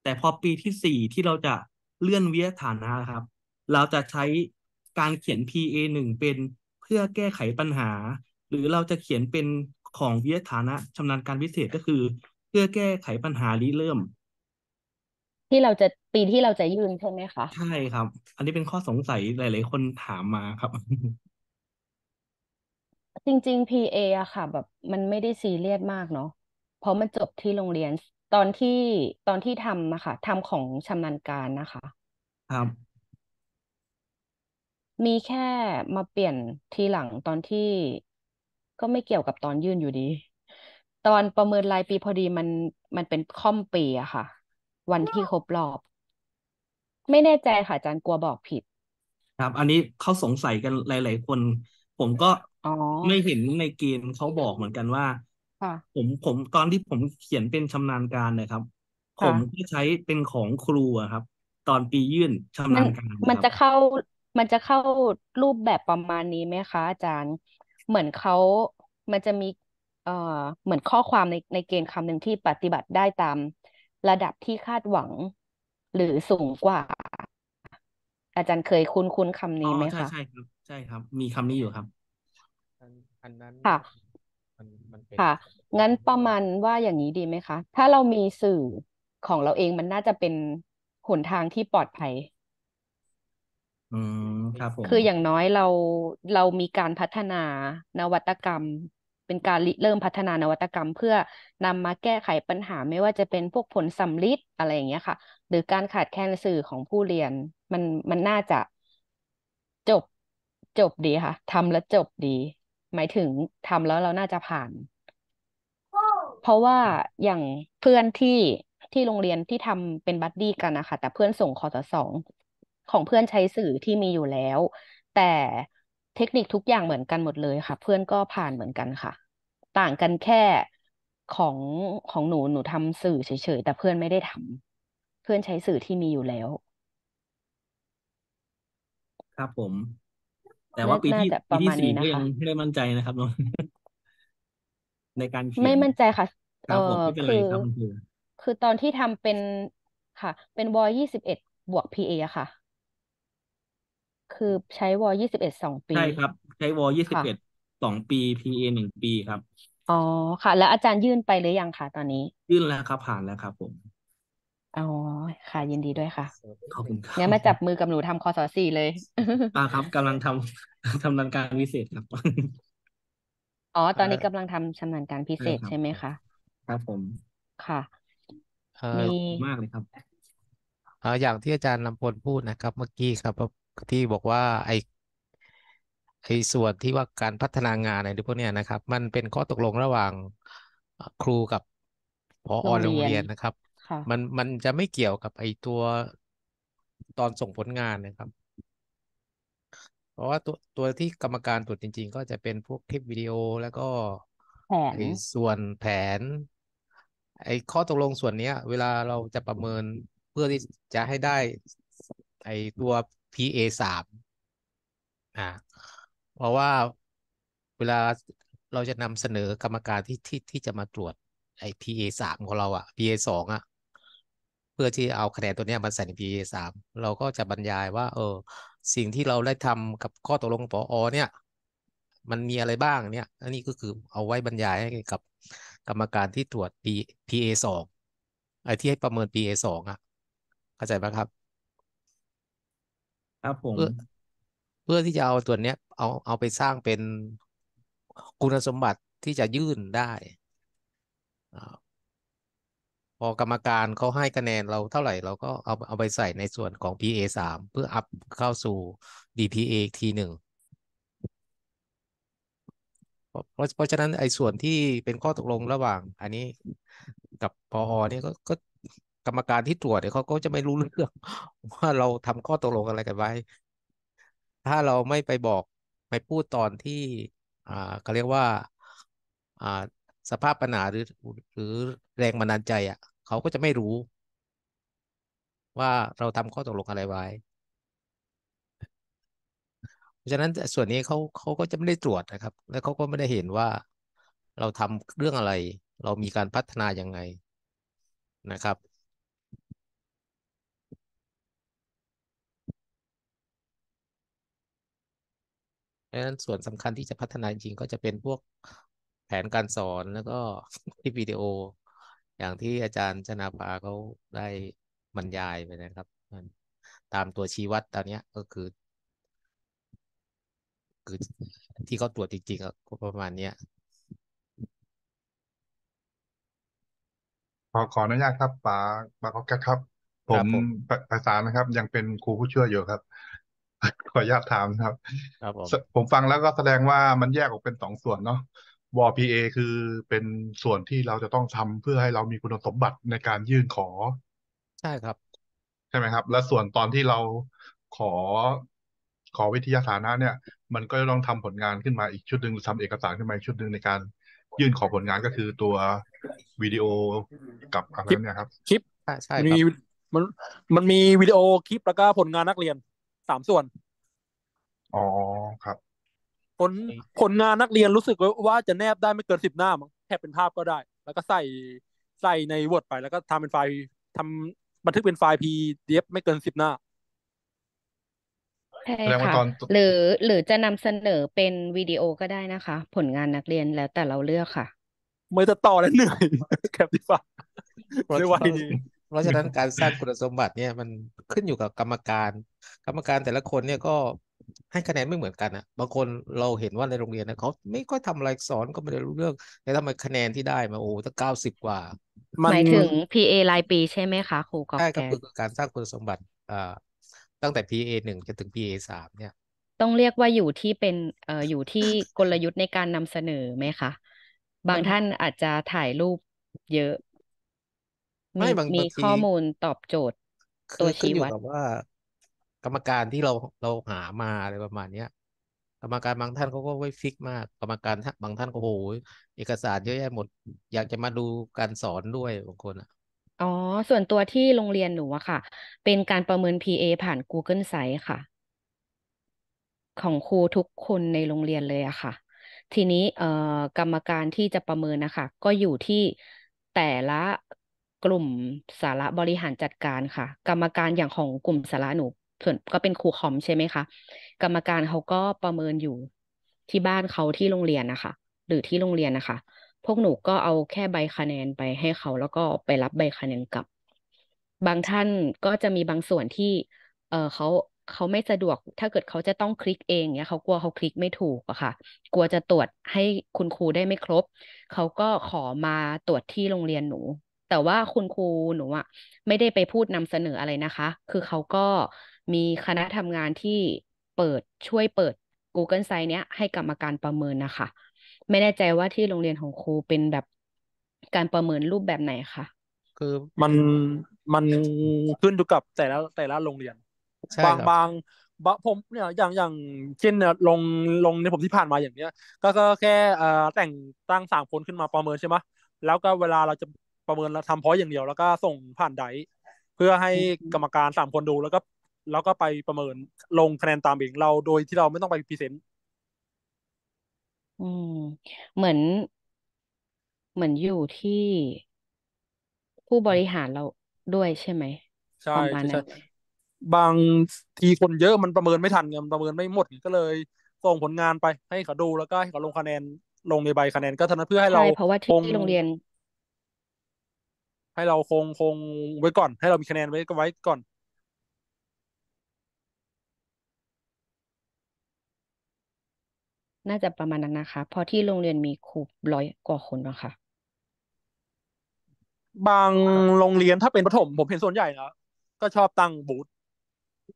แต่พอปีที่สี่ที่เราจะเลื่อนวิทยาฐานะครับ เราจะใช้การเขียน PA หนึ่งเป็นเพื่อแก้ไขปัญหา หรือเราจะเขียนเป็นของวิทยาฐานะชำนาญการพิเศษก็คือ เพื่อแก้ไขปัญหาริเริ่ม ที่เราจะปีที่เราจะยื่นใช่ไหมคะใช่ครับ อันนี้เป็นข้อสงสัยหลาย ๆ คนถามมาครับ จริงๆ PA อะค่ะ แบบ มันไม่ได้ซีเรียสมากเนาะเพราะมันจบที่โรงเรียนตอนที่ตอนที่ทำนะคะทำของชำนาญการนะคะ ครับมีแค่มาเปลี่ยนทีหลังตอนที่ก็ไม่เกี่ยวกับตอนยื่นอยู่ดี ตอนประเมินรายปีพอดีมันมันเป็นค่อมปีอะค่ะ วันที่ครบรอบ ไม่แน่ใจค่ะอาจารย์กลัวบอกผิด ครับ อันนี้เขาสงสัยกันหลาย ๆ คน ผมก็อ๋อไม่เห็นในเกณฑ์เขาบอกเหมือนกันว่าค่ะผมผมตอนที่ผมเขียนเป็นชำนาญการนะครับผ่ะมก็ใช้เป็นของครูอะครับ ตอนปียื่นชำมันาญการมันครัจะเข้ามันจะเข้ารูปแบบประมาณนี้ไหมคะ อาจารย์ เหมือนเขามันจะมี เอ่อ เหมือนข้อความในในเกณฑ์คำหนึ่งที่ปฏิบัติได้ตาม ระดับที่คาดหวัง หรือสูงกว่า อาจารย์เคยคุ้นคุ้นคำนี้ไหมคะใช่ครับใช่ครับ มีคำนี้อยู่ครับอันนั้นค่ะมันมันเป็นค่ะงั้นประมาณว่าอย่างนี้ดีไหมคะ ถ้าเรามีสื่อของเราเองมันน่าจะเป็นหนทางที่ปลอดภัยอืมครับผมคืออย่างน้อยเราเรามีการพัฒนานวัตกรรม เป็นการเริ่มพัฒนานวัตกรรม เพื่อนำมาแก้ไขปัญหาไม่ว่าจะเป็นพวกผลสัมฤทธิ์อะไรอย่างเงี้ยค่ะ หรือการขาดแคลนสื่อของผู้เรียน มันมันน่าจะ จบจบดีค่ะทำแล้วจบดี หมายถึงทำแล้วเราน่าจะผ่านเพราะว่าอย่างเพื่อนที่ที่โรงเรียนที่ทำเป็นบัดดี้กันนะคะแต่เพื่อนส่งคอสสองของเพื่อนใช้สื่อที่มีอยู่แล้ว แต่เทคนิคทุกอย่างเหมือนกันหมดเลยค่ะ เพื่อนก็ผ่านเหมือนกันค่ะ ต่างกันแค่ของของหนูหนูทำสื่อเฉยๆแต่เพื่อนไม่ได้ทำเพื่อนใช้สื่อที่มีอยู่แล้ว ครับผม แต่ว่าปีน่าที่จะปปีระที่าณสี่นี้ก็ยัะงไม่มั่นใจนะครับน้องในการเขีไม่นมั่นใจค่ะคเอัอบผมไม่เป็นคืไรอครับคคือตอนที่ทำเป็นค่ะเป็นวอยยี่สิบเอ็ดบวกพีเอค่ะคือใช้วอยี่สิบเอ็ดสองปี ใช่ครับใช้วอยี่สิบค่ะเอ็ดสองปีพีเอหนึ่งปีครับอ๋อค่ะ แล้วอาจารย์ยื่นไปหรือยังคะตอนนี้ยื่นแล้วครับ ผ่านแล้วครับผมอ๋อค่ะ ยินดีด้วยค่ะขอบคุณครังั้นมาจับมือกับหนูทำคอสอสี่เลยอ่าครับกำลังทำทำนันการพิเศษครับอ๋อตอนนี้กำลังทำชำนาญการพิเศษใช่ไหมคะครับผมค่ะมีมากเลยครับ เอ่ออย่างที่อาจารย์ลำพลพูดนะครับ เมื่อกี้ครับว่าที่บอกว่าไอไอส่วนที่ว่าการพัฒนางานอะไรพวกเนี้ยนะครับ มันเป็นข้อตกลงระหว่างครูกับพอโรงเรียนนะครับ มันมันจะไม่เกี่ยวกับไอ้ตัวตอนส่งผลงานนะครับ เพราะว่าตัวตัวที่กรรมการตรวจจริงๆ ก็จะเป็นพวกคลิปวิดีโอแล้วก็ไอ้ส่วนแผน ไอ้ข้อตกลงส่วนเนี้ย เวลาเราจะประเมินเพื่อที่จะให้ได้ไอ้ตัว PA สามอ่าเพราะว่าเวลาเราจะนำเสนอกรรมการที่ที่ที่จะมาตรวจไอ้ PA สามของเราอะ PA สองอะเพื่อที่เอาคะแนนตัวนี้มาใส่ใน PA สามเราก็จะบรรยายว่า เออ สิ่งที่เราได้ทำกับข้อตกลงปออเนี่ยมันมีอะไรบ้างเนี่ย อันนี้ก็คือเอาไว้บรรยายให้กับ กรรมการที่ตรวจ PA สองไอ้ที่ให้ประเมิน PA สองอะเข้าใจไหมครับครับผมเพื่อเพื่อที่จะเอาตัวเนี้ยเอาเอาไปสร้างเป็นคุณสมบัติที่จะยื่นได้ พอกรรมการเขาให้คะแนนเราเท่าไหร่ เราก็เอาเอาไปใส่ในส่วนของ PA สามเพื่ออัพเข้าสู่ DPA อีกทีหนึ่งเพราะเพราะฉะนั้นไอ้ส่วนที่เป็นข้อตกลงระหว่างอันนี้กับพออเนี่ยก็ก็กรรมการที่ตรวจเนี่ยเขาก็จะไม่รู้เรื่อง ว่าเราทำข้อตกลงอะไรกันไว้ ถ้าเราไม่ไปบอกไปพูดตอนที่อ่าเขาเรียกว่าอ่าสภาพปัญหาหรือหรือแรงบันดาลใจอะ่ะเขาก็จะไม่รู้ ว่าเราทำข้อตกลงอะไรไว้ เพราะฉะนั้นส่วนนี้เขาเขาก็จะไม่ได้ตรวจนะครับ แล้วเขาก็ไม่ได้เห็นว่าเราทำเรื่องอะไร เรามีการพัฒนาอย่างไงนะครับดังนั้นส่วนสำคัญที่จะพัฒนาจริงก็จะเป็นพวกแผนการสอนแล้วก็คลิปวิดีโอ อย่างที่อาจารย์ชนาภาเขาได้บรรยายไปนะครับ ตามตัวชี้วัดตอนนี้ก็คือคือ ที่เขาตรวจจริงๆก็ประมาณนี้ขอขออนุญาตครับป๋าป๋าขอกครับผมประสานนะครับ ยังเป็นครูผู้ช่วยอยู่ครับขออนุญาตถามครับ ครับผมผมฟังแล้วก็แสดงว่ามันแยกออกเป็นสองส่วนเนาะ w อ PA คือเป็นส่วนที่เราจะต้องทำเพื่อให้เรามีคุณสมบัติในการยื่นขอ ใช่ครับ ใช่ไหมครับ และส่วนตอนที่เราขอขอวิทยาฐานะเนี่ย มันก็จะต้องทำผลงานขึ้นมา อีกชุดหนึ่งทำเอกสารขึ้นมาอีกชุดหนึ่งในการยื่นขอผลงานก็คือตัววิดีโอกับอะไรเนี่ยครับ คลิปใช่รับมันมันมีวิดีโอคลิปแล้วก็ผลงานนักเรียนสามส่วน อ๋อ ครับ ผลผลงานนักเรียนรู้สึกว่าจะแนบได้ไม่เกินสิบหน้ามั้งแคปเป็นภาพก็ได้ แล้วก็ใส่ ใส่ใน Word ไป แล้วก็ทำเป็นไฟล์ ทำบันทึกเป็นไฟล์ PDF ไม่เกินสิบหน้าใช่ค่ะหรือ หรือจะนำเสนอเป็นวิดีโอก็ได้นะคะ ผลงานนักเรียนแล้วแต่เราเลือกค่ะไม่จะต่อแล้วเหนื่อยแคปติฟาไม่ไหวดีเพราะฉะนั้นการสร้างคุณสมบัติเนี่ยมันขึ้นอยู่กับกรรมการ กรรมการแต่ละคนเนี่ยก็ให้คะแนนไม่เหมือนกันอ่ะ บางคนเราเห็นว่าในโรงเรียนนะเขาไม่ค่อยทำอะไร สอนก็ไม่ได้รู้เรื่องแต่ทำไมคะแนนที่ได้มาโอ้ตั้งเก้าสิบกว่า หมายถึง PA รายปีใช่ไหมคะครูกอล์ฟใช่ก็คือการสร้างคุณสมบัติอ่าตั้งแต่ PA หนึ่งจนถึง PA สามเนี่ย ต้องเรียกว่าอยู่ที่เป็นเอ่ออยู่ที่กลยุทธ์ในการนำเสนอไหมคะบางท่านอาจจะถ่ายรูปเยอะไม่บางมีข้อมูลตอบโจทย์ ตัวชี้วัดบว่า กรรมการที่เราเราหามาอะไรประมาณเนี้ยกรรมการบางท่านเขาก็ไว้ฟิก มาก กรรมการบางท่านก็โห เอกสารเยอะแยะหมด อยากจะมาดูการสอนด้วยบางคนอ่ะอ๋อ ส่วนตัวที่โรงเรียนหนูอะค่ะ เป็นการประเมิน PA ผ่าน Google Sites ค่ะ ของครูทุกคนในโรงเรียนเลยอะค่ะ ทีนี้ เอ่อกรรมการที่จะประเมินนะคะ ก็อยู่ที่แต่ละกลุ่มสาระบริหารจัดการค่ะ กรรมการอย่างของกลุ่มสาระหนูส่วนก็เป็นครูคอมใช่ไหมคะกรรมการเขาก็ประเมินอยู่ที่บ้านเขาที่โรงเรียนนะคะหรือที่โรงเรียนนะคะพวกหนูก็เอาแค่ใบคะแนนไปให้เขาแล้วก็ไปรับใบคะแนนกลับ บางท่านก็จะมีบางส่วนที่เออเขาเขาไม่สะดวก ถ้าเกิดเขาจะต้องคลิกเองเนี่ยเขากลัวเขาคลิกไม่ถูกอะค่ะ กลัวจะตรวจให้คุณครูได้ไม่ครบเขาก็ขอมาตรวจที่โรงเรียนหนูแต่ว่าคุณครูหนูอะไม่ได้ไปพูดนำเสนออะไรนะคะ คือเขาก็มีคณะทำงานที่เปิดช่วยเปิด Google Site เนี้ยให้กรรมการประเมินนะคะ ไม่แน่ใจว่าที่โรงเรียนของครูเป็นแบบการประเมินรูปแบบไหนคะ คือมันมันขึ้นอยู่กับแต่ละแต่ละโรงเรียนใช่บางบางบะผมเนี่ยอย่างอย่างเช่นเนี่ยลงลงในผมที่ผ่านมาอย่างเนี้ย ก็ก็แค่เอ่อแต่งตั้งสามคนขึ้นมาประเมินใช่ไหมแล้วก็เวลาเราจะประเมินแล้วทำพอยอย่างเดียวแล้วก็ส่งผ่านไดเพื่อให้กรรมการสามคนดูแล้วก็แล้วก็ไปประเมินลงคะแนนตามเองเราโดยที่เราไม่ต้องไปพรีเซนต์อืมเหมือน เหมือนอยู่ที่ผู้บริหารเราด้วยใช่ไหมใช่ประมาณนั้นบาง ทีคนเยอะมันประเมินไม่ทันเงินประเมินไม่หมดก็เลยส่งผลงานไปให้เขาดูแล้วก็ให้เขาลงคะแนนลงในใบคะแนนก็ทนั้นเพื่อให้เราใช่เพราะว่าที่โรงเรียนให้เราคงคงไว้ก่อน ให้เรามีคะแนนไว้ไว้ก่อน น่าจะประมาณนั้นนะคะเพราะที่โรงเรียนมีครูร้อยกว่าคนนะคะบางโรงเรียนถ้าเป็นประถมผมเห็นส่วนใหญ่นะก็ชอบตั้งบูธ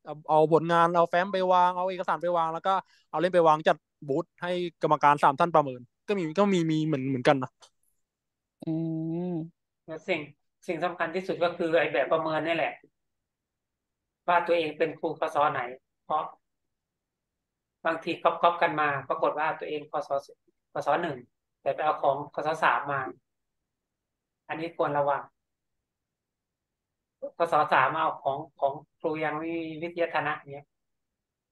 เอาเอาผลงานเอาแฟ้มไปวางเอาเอกสารไปวางแล้วก็ เอาเล่นไปวางจัดบูธให้กรรมการสามท่านประเมิน ก็มีก็มีมีเหมือนเหมือนกันนะอืมเสียงสิ่งสำคัญที่สุดก็คือไอ้แบบประเมินนี่แหละ ว่าตัวเองเป็นครูคสไหน เพราะ บางทีก๊อปก๊อปกันมา ปรากฏว่าตัวเองคสคสหนึ่ง แต่ไปเอาของคสสามมา อันนี้ควรระวังคสสามเอาของของครูยังวิทยาธนะเนี้ย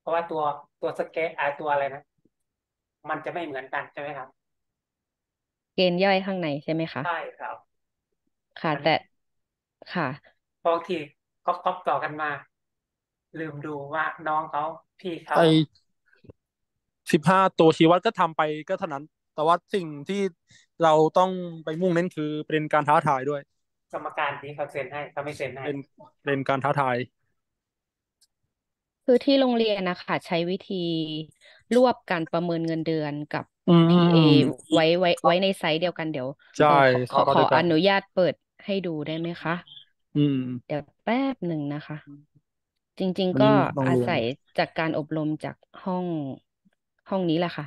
เพราะว่าตัวตัวสเกตอตัวอะไรนะมันจะไม่เหมือนกันใช่ไหมครับ เกณฑ์ย่อยข้างในใช่ไหมคะใช่ครับค่ะแต่ค่ะพางทีก๊อปก๊อปต่อ กันมา ลืมดูว่าน้องเขาพี่เขาไอสิบห้าตัวชีวัดก็ทำไปก็เท่านั้น แต่ว่าสิ่งที่เราต้องไปมุ่งเน้นคือรเป็นการท้าทายด้วยกรรมการที่เขาเซ็นให้เขาไม่เซ็นให้เป็นรเป็นการท้าทายคือที่โรงเรียนนะคะใช้วิธีรวบการประเมินเงินเดือนกับอืเอไว้ไว้ไว้ในไซต์เดียวกันเดี๋ยวใช่เอขอขอขอขอยัอนุญาตเปิดให้ดูได้ไหมคะ อืม เดี๋ยวแป๊บหนึ่งนะคะ จริง ๆ ก็ตองอาศัยจากการอบรมจากห้องห้องนี้แหละค่ะ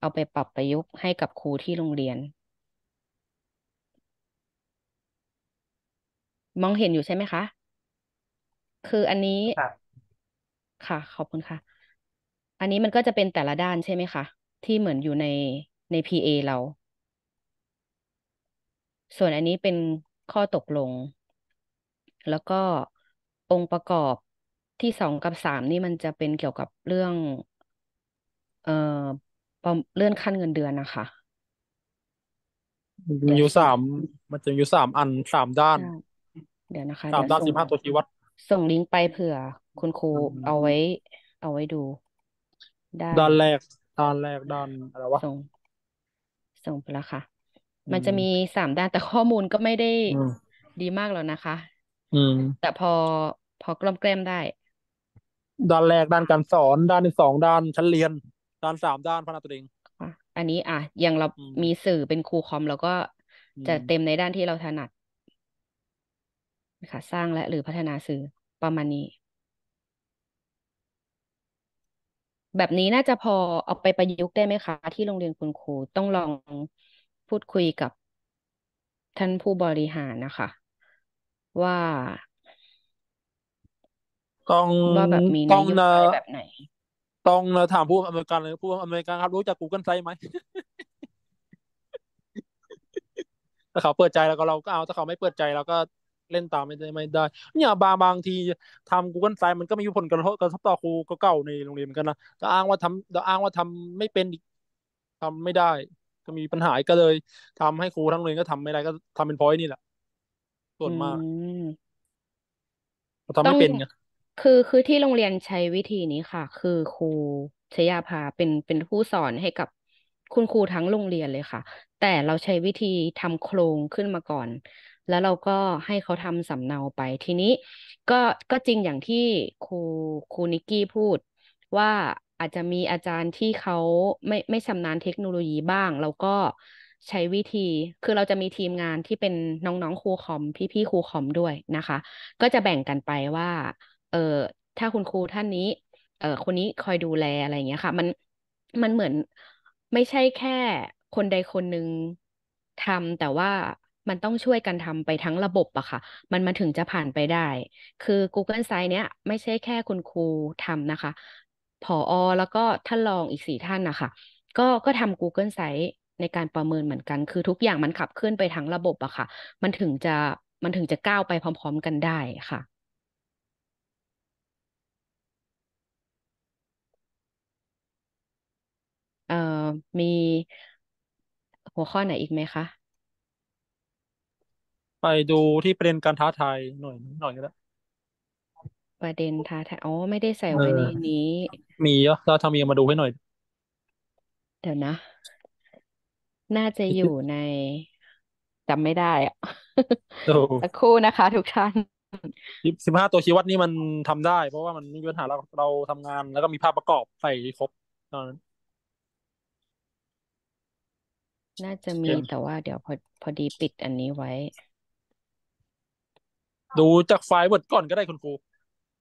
เอาไปปรับประยุกต์ให้กับครูที่โรงเรียน มองเห็นอยู่ใช่ไหมคะ คืออันนี้ครับค่ะ ขอบคุณค่ะ อันนี้มันก็จะเป็นแต่ละด้านใช่ไหมคะ ที่เหมือนอยู่ในใน PA เรา ส่วนอันนี้เป็นข้อตกลง แล้วก็องค์ประกอบที่สองกับสามนี่มันจะเป็นเกี่ยวกับเรื่อง เอ่อเลื่อนขั้นเงินเดือนนะคะมันจะมีอยู่สาม มันจะมีอยู่สามอันสามด้าน เดี๋ยวนะคะ สามเดด้านสิบห้าตัวชี้วัดส่งลิงก์ไปเผื่อ คุณครูเอาไว้ เอาไว้ดู ด้ด้านแรกด้านแรกด้านอะไรวะ ส่งส่งไปแล้วค่ะมันจะมีสามด้านแต่ข้อมูลก็ไม่ได้ดีมากแล้วนะคะ อืมแต่พอพอกล่อมแกล้มได้ด้านแรกด้านการสอนด้านที่สองด้านชั้นเรียน ด้านสามด้านพัฒนาตัวเองอันนี้อ่ะอย่างเรามีสื่อเป็นครูคอมเราก็จะเต็มในด้านที่เราถนัดค่ะสร้างและหรือพัฒนาสื่อประมาณนี้ แบบนี้น่าจะพอเอาไปประยุกต์ได้ไหมคะ ที่โรงเรียนคุณครูต้องลองพูดคุยกับ ท่านผู้บริหารนะคะว่าต้องว่าแบบมีนต้องโยเนบาอะยแบบไหนต้องเนอะถามผู้อเมริกันเลยผู้อเมริกันครับรู้จักกูเกิลไซด์ไหมถ้าเขาเปิดใจแล้วก็เราก็เอาถ้าเขาไม่เปิดใจเราก็เล่นตามไม่ได้ไม่ได้เนี่ยบางบางทีทำกูเกิลไซ t e มันก็มีผลกระทบกระทบต่อครูเก่าในโรงเรียนเหมือนกันนะจะอ้างว่าทำจะอ้างว่าทำไม่เป็นทำทำไม่ได้ก็มีปัญหาก็เลยทำให้ครูทั้งโรงเรียนก็ทำไม่ได้ก็ทำเป็นพอยนี่แหละส่วนมากเราทำไม่เป็นไงคือคือที่โรงเรียนใช้วิธีนี้ค่ะ คือครูชยาภาเป็นเป็นผู้สอนให้กับคุณครูทั้งโรงเรียนเลยค่ะ แต่เราใช้วิธีทำโครงขึ้นมาก่อน แล้วเราก็ให้เขาทำสำเนาไป ทีนี้ก็ก็จริงอย่างที่ครูครูนิกกี้พูดว่าอาจจะมีอาจารย์ที่เขาไม่ไม่ชำนาญเทคโนโลยีบ้าง แล้วก็ใช้วิธี คือเราจะมีทีมงานที่เป็นน้องๆครูคอม พี่ๆครูคอมด้วยนะคะ ก็จะแบ่งกันไปว่า เออถ้าคุณครูท่านนี้เออคนนี้คอยดูแลอะไรอย่างเงี้ยค่ะ มันมันเหมือนไม่ใช่แค่คนใดคนหนึ่งทำแต่ว่ามันต้องช่วยกันทำไปทั้งระบบอะค่ะ มันมาถึงจะผ่านไปได้ คือ Google Sites เนี้ยไม่ใช่แค่คุณครูทำนะคะผออ แล้วก็ท่านรองอีกสี่ท่านนะคะ ก็ก็ทำ Google Site ในการประเมินเหมือนกัน คือทุกอย่างมันขับเคลื่อนไปทั้งระบบอะค่ะ มันถึงจะมันถึงจะก้าวไปพร้อมๆ กันได้ค่ะ เอ่อ มีหัวข้อไหนอีกไหมคะ ไปดูที่ประเด็นการท้าทายหน่อยหน่อยก็ได้ประเด็นท้าทายอ๋อไม่ได้ใส่เอไว้ในนี้ มีเหรอเราทำเองมาดูให้หน่อยเดี๋ยวนะ น่าจะอยู่ในจำไม่ได้อะโอ้สักครู่นะคะทุกท่านสิบห้าตัวชี้วัดนี่มันทำได้ เพราะว่ามันมีปัญหาเราเราทำงาน แล้วก็มีภาพประกอบใส่ครบตอนนั้น น่าจะมีแต่ว่า เดี๋ยวพอพอดีปิดอันนี้ไว้ ดูจากไฟล์เวิร์ดก่อนก็ได้คุณครู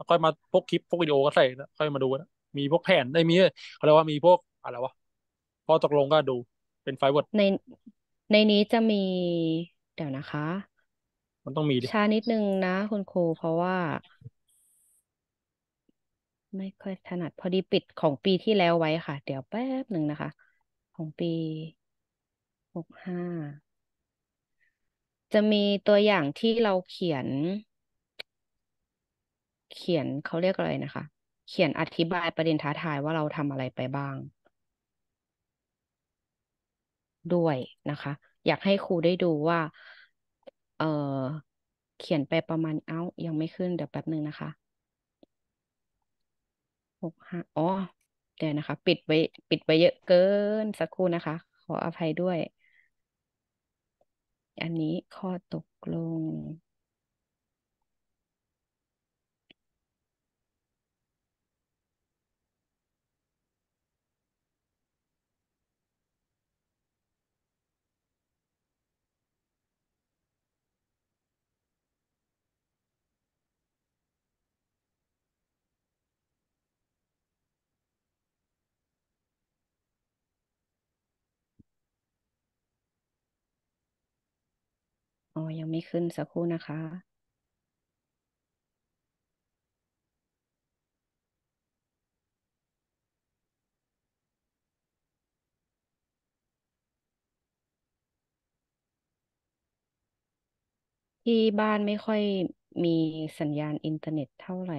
แล้วค่อยมาพวกคลิป พวกวิดีโอก็ใส่ค่อยมาดูนะมีพวกแผนได้มีเขาเรียกว่า มีพวกอะไรวะพอตกลงก็ดูเป็นไฟเวิร์ดในในนี้จะมี เดี๋ยวนะคะ มันต้องมีดิช้านิดนึงนะคุณครู เพราะว่า ไม่ค่อยถนัดพอดีปิดของปีที่แล้วไว้ค่ะ เดี๋ยวแป๊บหนึ่งนะคะ ของปีหกห้าจะมีตัวอย่างที่เราเขียนเขียนเขาเรียกอะไรนะคะ เขียนอธิบายประเด็นท้าทายว่าเราทำอะไรไปบ้าง ด้วยนะคะ อยากให้ครูได้ดูว่า เออเขียนไปประมาณเอ้า ยังไม่ขึ้นเดี๋ยวแป๊บหนึ่งนะคะหกห้าอ๋อเดี๋ยวนะคะ ปิดไว้ปิดไว้เยอะเกินสักครู่นะคะ ขออภัยด้วย อันนี้ข้อตกลงอ๋อยังไม่ขึ้นสักครู่นะคะ ที่บ้านไม่ค่อยมีสัญญาณอินเทอร์เน็ตเท่าไหร่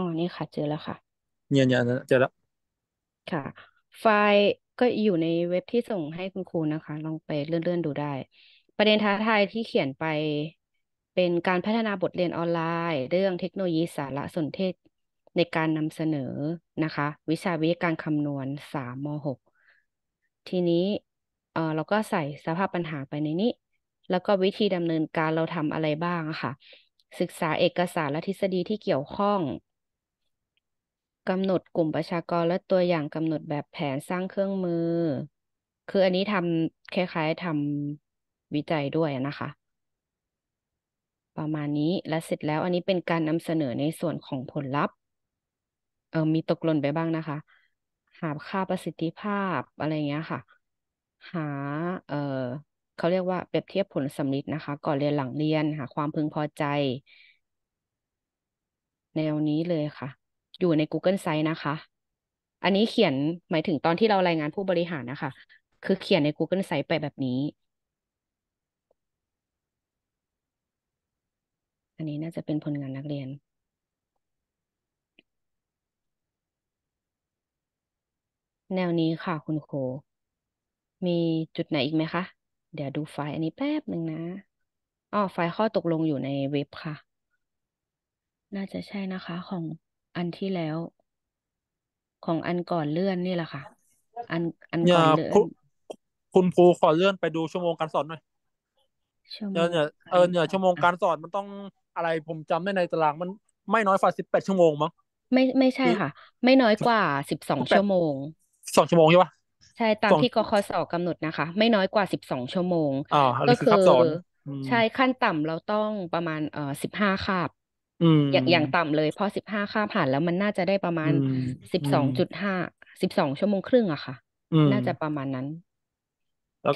อ๋อนี่ค่ะ เจอแล้วค่ะเนี่ยเนี่ยนเจอแล้วค่ะ ไฟล์ก็อยู่ในเว็บที่ส่งให้คุณครูนะคะ ลองไปเลื่อน ๆ ดูได้ ประเด็นท้าทายที่เขียนไปเป็นการพัฒนาบทเรียนออนไลน์ เรื่องเทคโนโลยีสารสนเทศ ในการนำเสนอนะคะ วิชาวิทยาการคำนวณสามมหก ทีนี้ เออเราก็ใส่สภาพปัญหาไปในนี้ แล้วก็วิธีดำเนินการเราทำอะไรบ้างค่ะ ศึกษาเอกสารและทฤษฎีที่เกี่ยวข้องกำหนดกลุ่มประชากรและตัวอย่างกำหนดแบบแผนสร้างเครื่องมือ คืออันนี้ทำคล้ายๆทำวิจัยด้วยนะคะ ประมาณนี้ และเสร็จแล้ว อันนี้เป็นการนำเสนอในส่วนของผลลัพธ์เออมีตกหล่นไปบ้างนะคะ หาค่าประสิทธิภาพอะไรเงี้ยค่ะ หาเออเขาเรียกว่าเปรียบเทียบผลสำลิดนะคะ ก่อนเรียนหลังเรียนหาความพึงพอใจ แนวนี้เลยค่ะอยู่ใน Google Sites นะคะ อันนี้เขียนหมายถึงตอนที่เรารายงานผู้บริหารนะคะ คือเขียนใน Google Sites ไปแบบนี้ อันนี้น่าจะเป็นผลงานนักเรียน แนวนี้ค่ะคุณโค มีจุดไหนอีกไหมคะ เดี๋ยวดูไฟล์อันนี้แป๊บหนึ่งนะอ๋อไฟล์ข้อตกลงอยู่ในเว็บค่ะ น่าจะใช่นะคะของอันที่แล้วของอันก่อนเลื่อนนี่แหละค่ะ อันอันเนีก่อยนเลื่อนคุณครูขอเลื่อนไปดูชั่วโมงการสอนหน่อยชั่วเนี่ยเนี่ยเออเนี่ยชั่วโมงการสอนมันต้องอะไรผมจำได้ในตารางมัน ไม่น้อยกว่าสิบแปดชั่วโมงมั้งไม่ไม่ใช่ค่ะ ไม่น้อยกว่าสิบสองชั่วโมงสองชั่วโมงใช่ปะใช่ตามองที่กคสกำหนดนะคะไม่น้อยกว่าสิบสองชั่วโมงอ่าอก็คือคืคบสอนอืมใช่ขั้นต่ำเราต้องประมาณเอ่อสิบห้าคาบอย่างอย่างต่ำเลยพอสิบห้าค่าผ่านแล้วมันน่าจะได้ประมาณสิบสองจุดห้าสิบสองชั่วโมงครึ่งอะค่ะน่าจะประมาณนั้น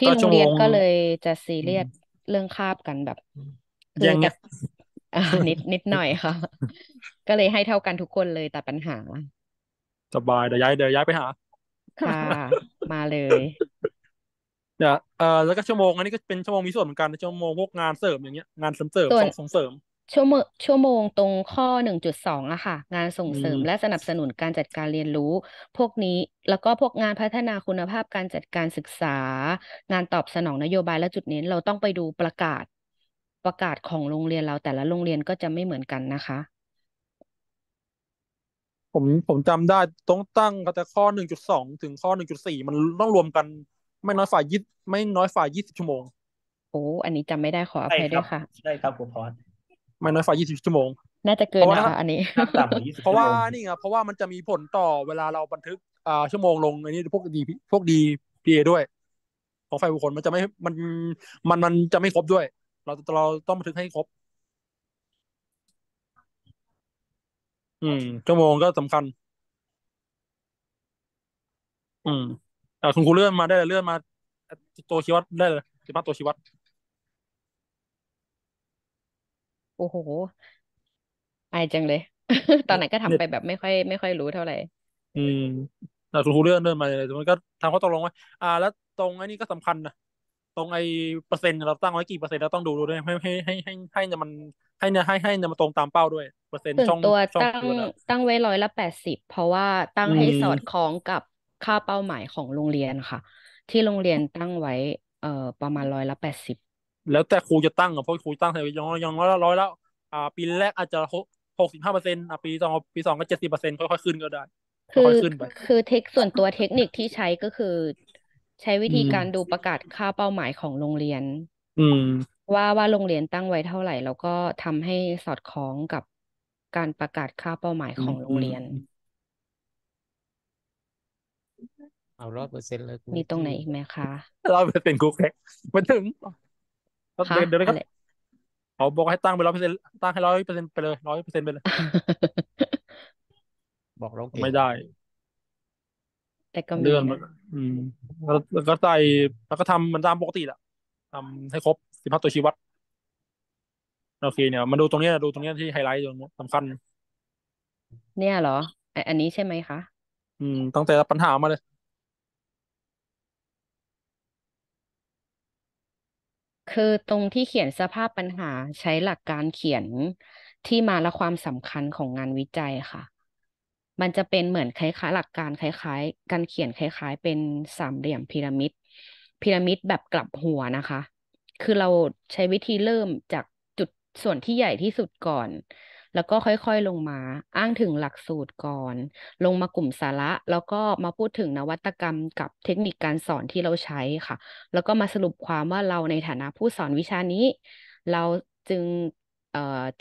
ที่โรงเรียนก็เลยจะซีเรียสเรื่องคาบกันแบบคือจะนิดนิดหน่อยค่ะ ก็เลยให้เท่ากันทุกคนเลยแต่ปัญหาสบายเดี๋ยวย้ายเดี๋ยวย้ายไปหาค่ะ มาเลยเนี่ยเออแล้วก็ชั่วโมงอันนี้ก็เป็นชั่วโมงมีส่วนเหมือนกันชั่วโมงพวกงานเสริมอย่างเงี้ยงานเสริมเสริมส่วนส่งเสริมชั่วโมงชั่วโมงตรงข้อหนึ่งจุดสองอะค่ะ งานส่งเสริมและสนับสนุนการจัดการเรียนรู้ พวกนี้แล้วก็พวกงานพัฒนาคุณภาพการจัดการศึกษางานตอบสนองนโยบายและจุดเน้นเราต้องไปดูประกาศประกาศของโรงเรียนเราแต่ละโรงเรียนก็จะไม่เหมือนกันนะคะ ผมผมจำได้ต้องตั้งแต่ข้อหนึ่งจุดสองถึงข้อหนึ่งจุดสี่มันต้องรวมกัน ไม่น้อยฝ่ายยี่ไม่น้อยฝ่ายยี่สิบชั่วโมงโอ้อันนี้จำไม่ได้ขออภัยด้วยค่ะใช่ครับคมพอไม่น้อยกว่ายี่สิบชั่วโมง น่าจะเกินนะอันนี้เพราะว่านี่ครับ เพราะว่ามันจะมีผลต่อเวลาเราบันทึก อ่า ชั่วโมงลง อันนี้พวกดีพวกดีพีเอด้วยของไฟบุคคลมันจะไม่ มัน มัน มันจะไม่ครบด้วย เรา เราต้องบันทึกให้ครบ อืม ชั่วโมงก็สำคัญ อืมอ่าคุณครูเลื่อนมาได้เลยเลื่อนมา ตัวชีวัดได้เลยสิบห้าตัวชีวัดโอ้โหอายจังเลย ตอนไหนก็ทำไปแบบไม่ค่อยไม่ค่อยรู้เท่าไหร่อืมแต่รู้เรื่องเดินมาเลยมันก็ทำข้อตกลงไว้ อ่า แล้วตรงไอ้นี่ก็สำคัญนะ ตรงไอ้เปอร์เซ็นต์เราตั้งไว้กี่เปอร์เซ็นต์เราต้องดูด้วยให้ให้ให้ให้ให้เนี่ยมันให้เนี่ยให้ให้เนี่ยมันตรงตามเป้าด้วย เปอร์เซ็นต์ส่วน่องตัวช่องตั้งเกิอะตั้งไว้ร้อยละแปดสิบ เพราะว่าตั้งให้สอดคล้องกับค่าเป้าหมายของโรงเรียนค่ะ ที่โรงเรียนตั้งไว้ เอ่อ ประมาณร้อยละแปดสิบแล้วแต่ครูจะตั้งอะเพราะครูตั้งให่ยังยังร้อยละร้อยแล้วอ่าปีแรกอาจจะหกสิบห้าเปอร์เซ็นต์อ่ปีสองปีสองก็เจ็ดสิบเปอร์เซ็นต์ค่อยๆขึ้นก็ได้คือคือเทคส่วนตัวเทคนิคที่ใช้ก็คือ ใช้วิธีการดูประกาศค่าเป้าหมายของโรงเรียน อืม ว่าว่าโรงเรียนตั้งไว้เท่าไหร่ แล้วก็ทำให้สอดคล้องกับการประกาศค่าเป้าหมายของโรงเรียนเอาร้อยเปอร์เซ็นต์เลยมีตรงไหนอีกไหมคะร้อยเปอร์เซ็นต์กูแค่มาถึงก็เดินเดินเลยครับเขาบอกให้ตั้งไปร้อยเปอร์เซ็นต์ตั้งให้ร้อยเปอร์เซ็นต์ไปเลยร้อยเปอร์เซ็นต์ไปเลย บอกเราไม่ได้ แต่ก็มีเรื่องมันอืมแล้วแล้วก็ใส่แล้วก็ทำมันตามปกติแหละทำให้ครบสิบห้าตัวชีวัดโอเคเนี่ยมาดูตรงเนี้ยดูตรงเนี้ยที่ไฮไลท์ตรงนี้สำคัญเนี่ยเหรอไออันนี้ใช่ไหมคะอืมตั้งแต่ปัญหามาเลยคือตรงที่เขียนสภาพปัญหาใช้หลักการเขียนที่มาและความสำคัญของงานวิจัยค่ะ มันจะเป็นเหมือนคล้ายๆ หลักการคล้าย ๆ การเขียนคล้าย ๆ เป็นสามเหลี่ยมพีระมิดพีระมิดแบบกลับหัวนะคะ คือเราใช้วิธีเริ่มจากจุดส่วนที่ใหญ่ที่สุดก่อนแล้วก็ค่อย ๆ ลงมาอ้างถึงหลักสูตรก่อน ลงมากลุ่มสาระ แล้วก็มาพูดถึงนวัตกรรมกับเทคนิคการสอนที่เราใช้ค่ะ แล้วก็มาสรุปความว่าเราในฐานะผู้สอนวิชานี้ เราจึง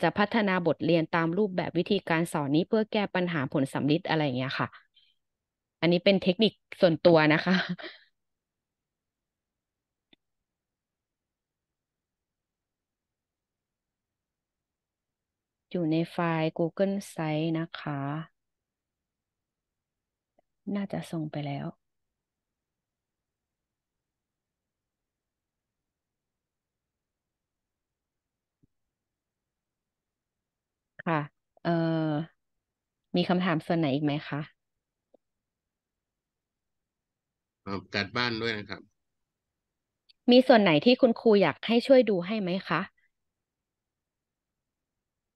จะพัฒนาบทเรียนตามรูปแบบวิธีการสอนนี้เพื่อแก้ปัญหาผลสำลิดอะไรอย่างเงี้ยค่ะ อันนี้เป็นเทคนิคส่วนตัวนะคะอยู่ในไฟล์ Google Site นะคะ น่าจะส่งไปแล้วค่ะ เอ่อมีคำถามส่วนไหนอีกไหมคะเอ่การบ้านด้วยนะครับ มีส่วนไหนที่คุณครูอยากให้ช่วยดูให้ไหมคะ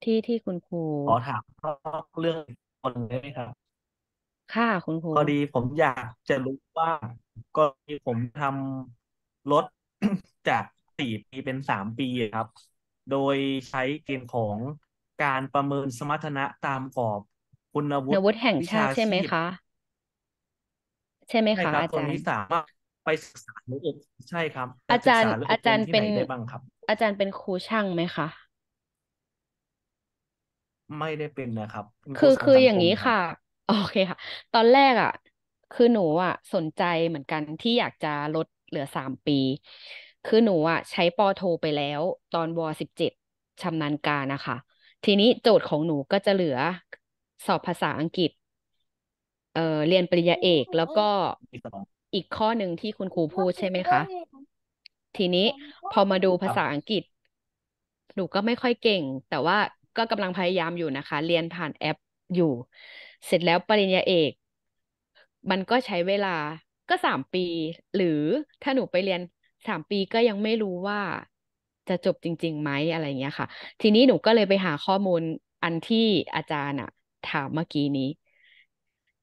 ที่ที่คุณครูขอถามเรื่องคนได้ไหมครับ ค่ะคุณครูพอดีผมอยากจะรู้ว่าก็ณีผมทำลดจากสี่ปีเป็นสามปีครับ โดยใช้เกณฑ์ของการประเมินสมรรถนะตามกรอบคุณวุฒิวุฒิแห่งชาติใช่ไหมคะ ใช่ไหมคะอาจารย์นี้สามารถไปศึกษาในือใช่ครับ อาจารย์ อาจารย์เป็นได้บ้างครับ อาจารย์เป็นครูช่างไหมคะไม่ได้เป็นนะครับ คือคืออย่างนี้ค่ะ โอเคค่ะ ตอนแรกอ่ะ คือหนูอ่ะ สนใจเหมือนกันที่อยากจะลดเหลือสามปี คือหนูอ่ะ ใช้ปอโทไปแล้ว ตอนวสิบเจ็ดชำนาญการนะคะ ทีนี้โจทย์ของหนูก็จะเหลือ สอบภาษาอังกฤษ เอ่อเรียนปริญญาเอกแล้วก็อีกข้อหนึ่งที่คุณครูพูดใช่ไหมคะ ทีนี้พอมาดูภาษาอังกฤษ หนูก็ไม่ค่อยเก่ง แต่ว่าก็กำลังพยายามอยู่นะคะ เรียนผ่านแอป อยู่ เสร็จแล้วปริญญาเอก มันก็ใช้เวลาก็สามปี หรือถ้าหนูไปเรียนสามปีก็ยังไม่รู้ว่า จะจบจริง ๆ ไหมอะไรเงี้ยค่ะ ทีนี้หนูก็เลยไปหาข้อมูลอันที่อาจารย์อะถามเมื่อกี้นี้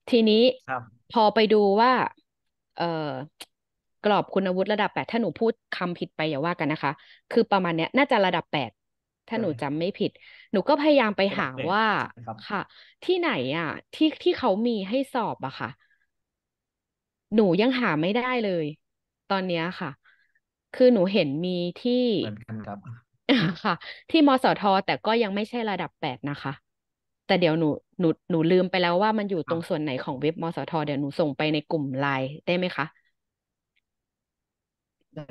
ทีนี้พอไปดูว่า เออกรอบคุณวุฒิระดับแปดถ้าหนูพูดคำผิดไปอย่าว่ากันนะคะ คือประมาณเนี้ย น่าจะระดับแปดถ้าหนูจำไม่ผิด หนูก็พยายามไปหาว่าค่ะ ที่ไหนอ่ะ ที่ที่เขามีให้สอบอะค่ะ หนูยังหาไม่ได้เลย ตอนเนี้ยค่ะ คือหนูเห็นมีที่เหมือนกันครับค่ะ ที่มสทแต่ก็ยังไม่ใช่ระดับแปดนะคะ แต่เดี๋ยวหนูหนูหนูลืมไปแล้วว่ามันอยู่ตรงส่วนไหนของเว็บมสท เดี๋ยวหนูส่งไปในกลุ่มไลน์ได้ไหมคะ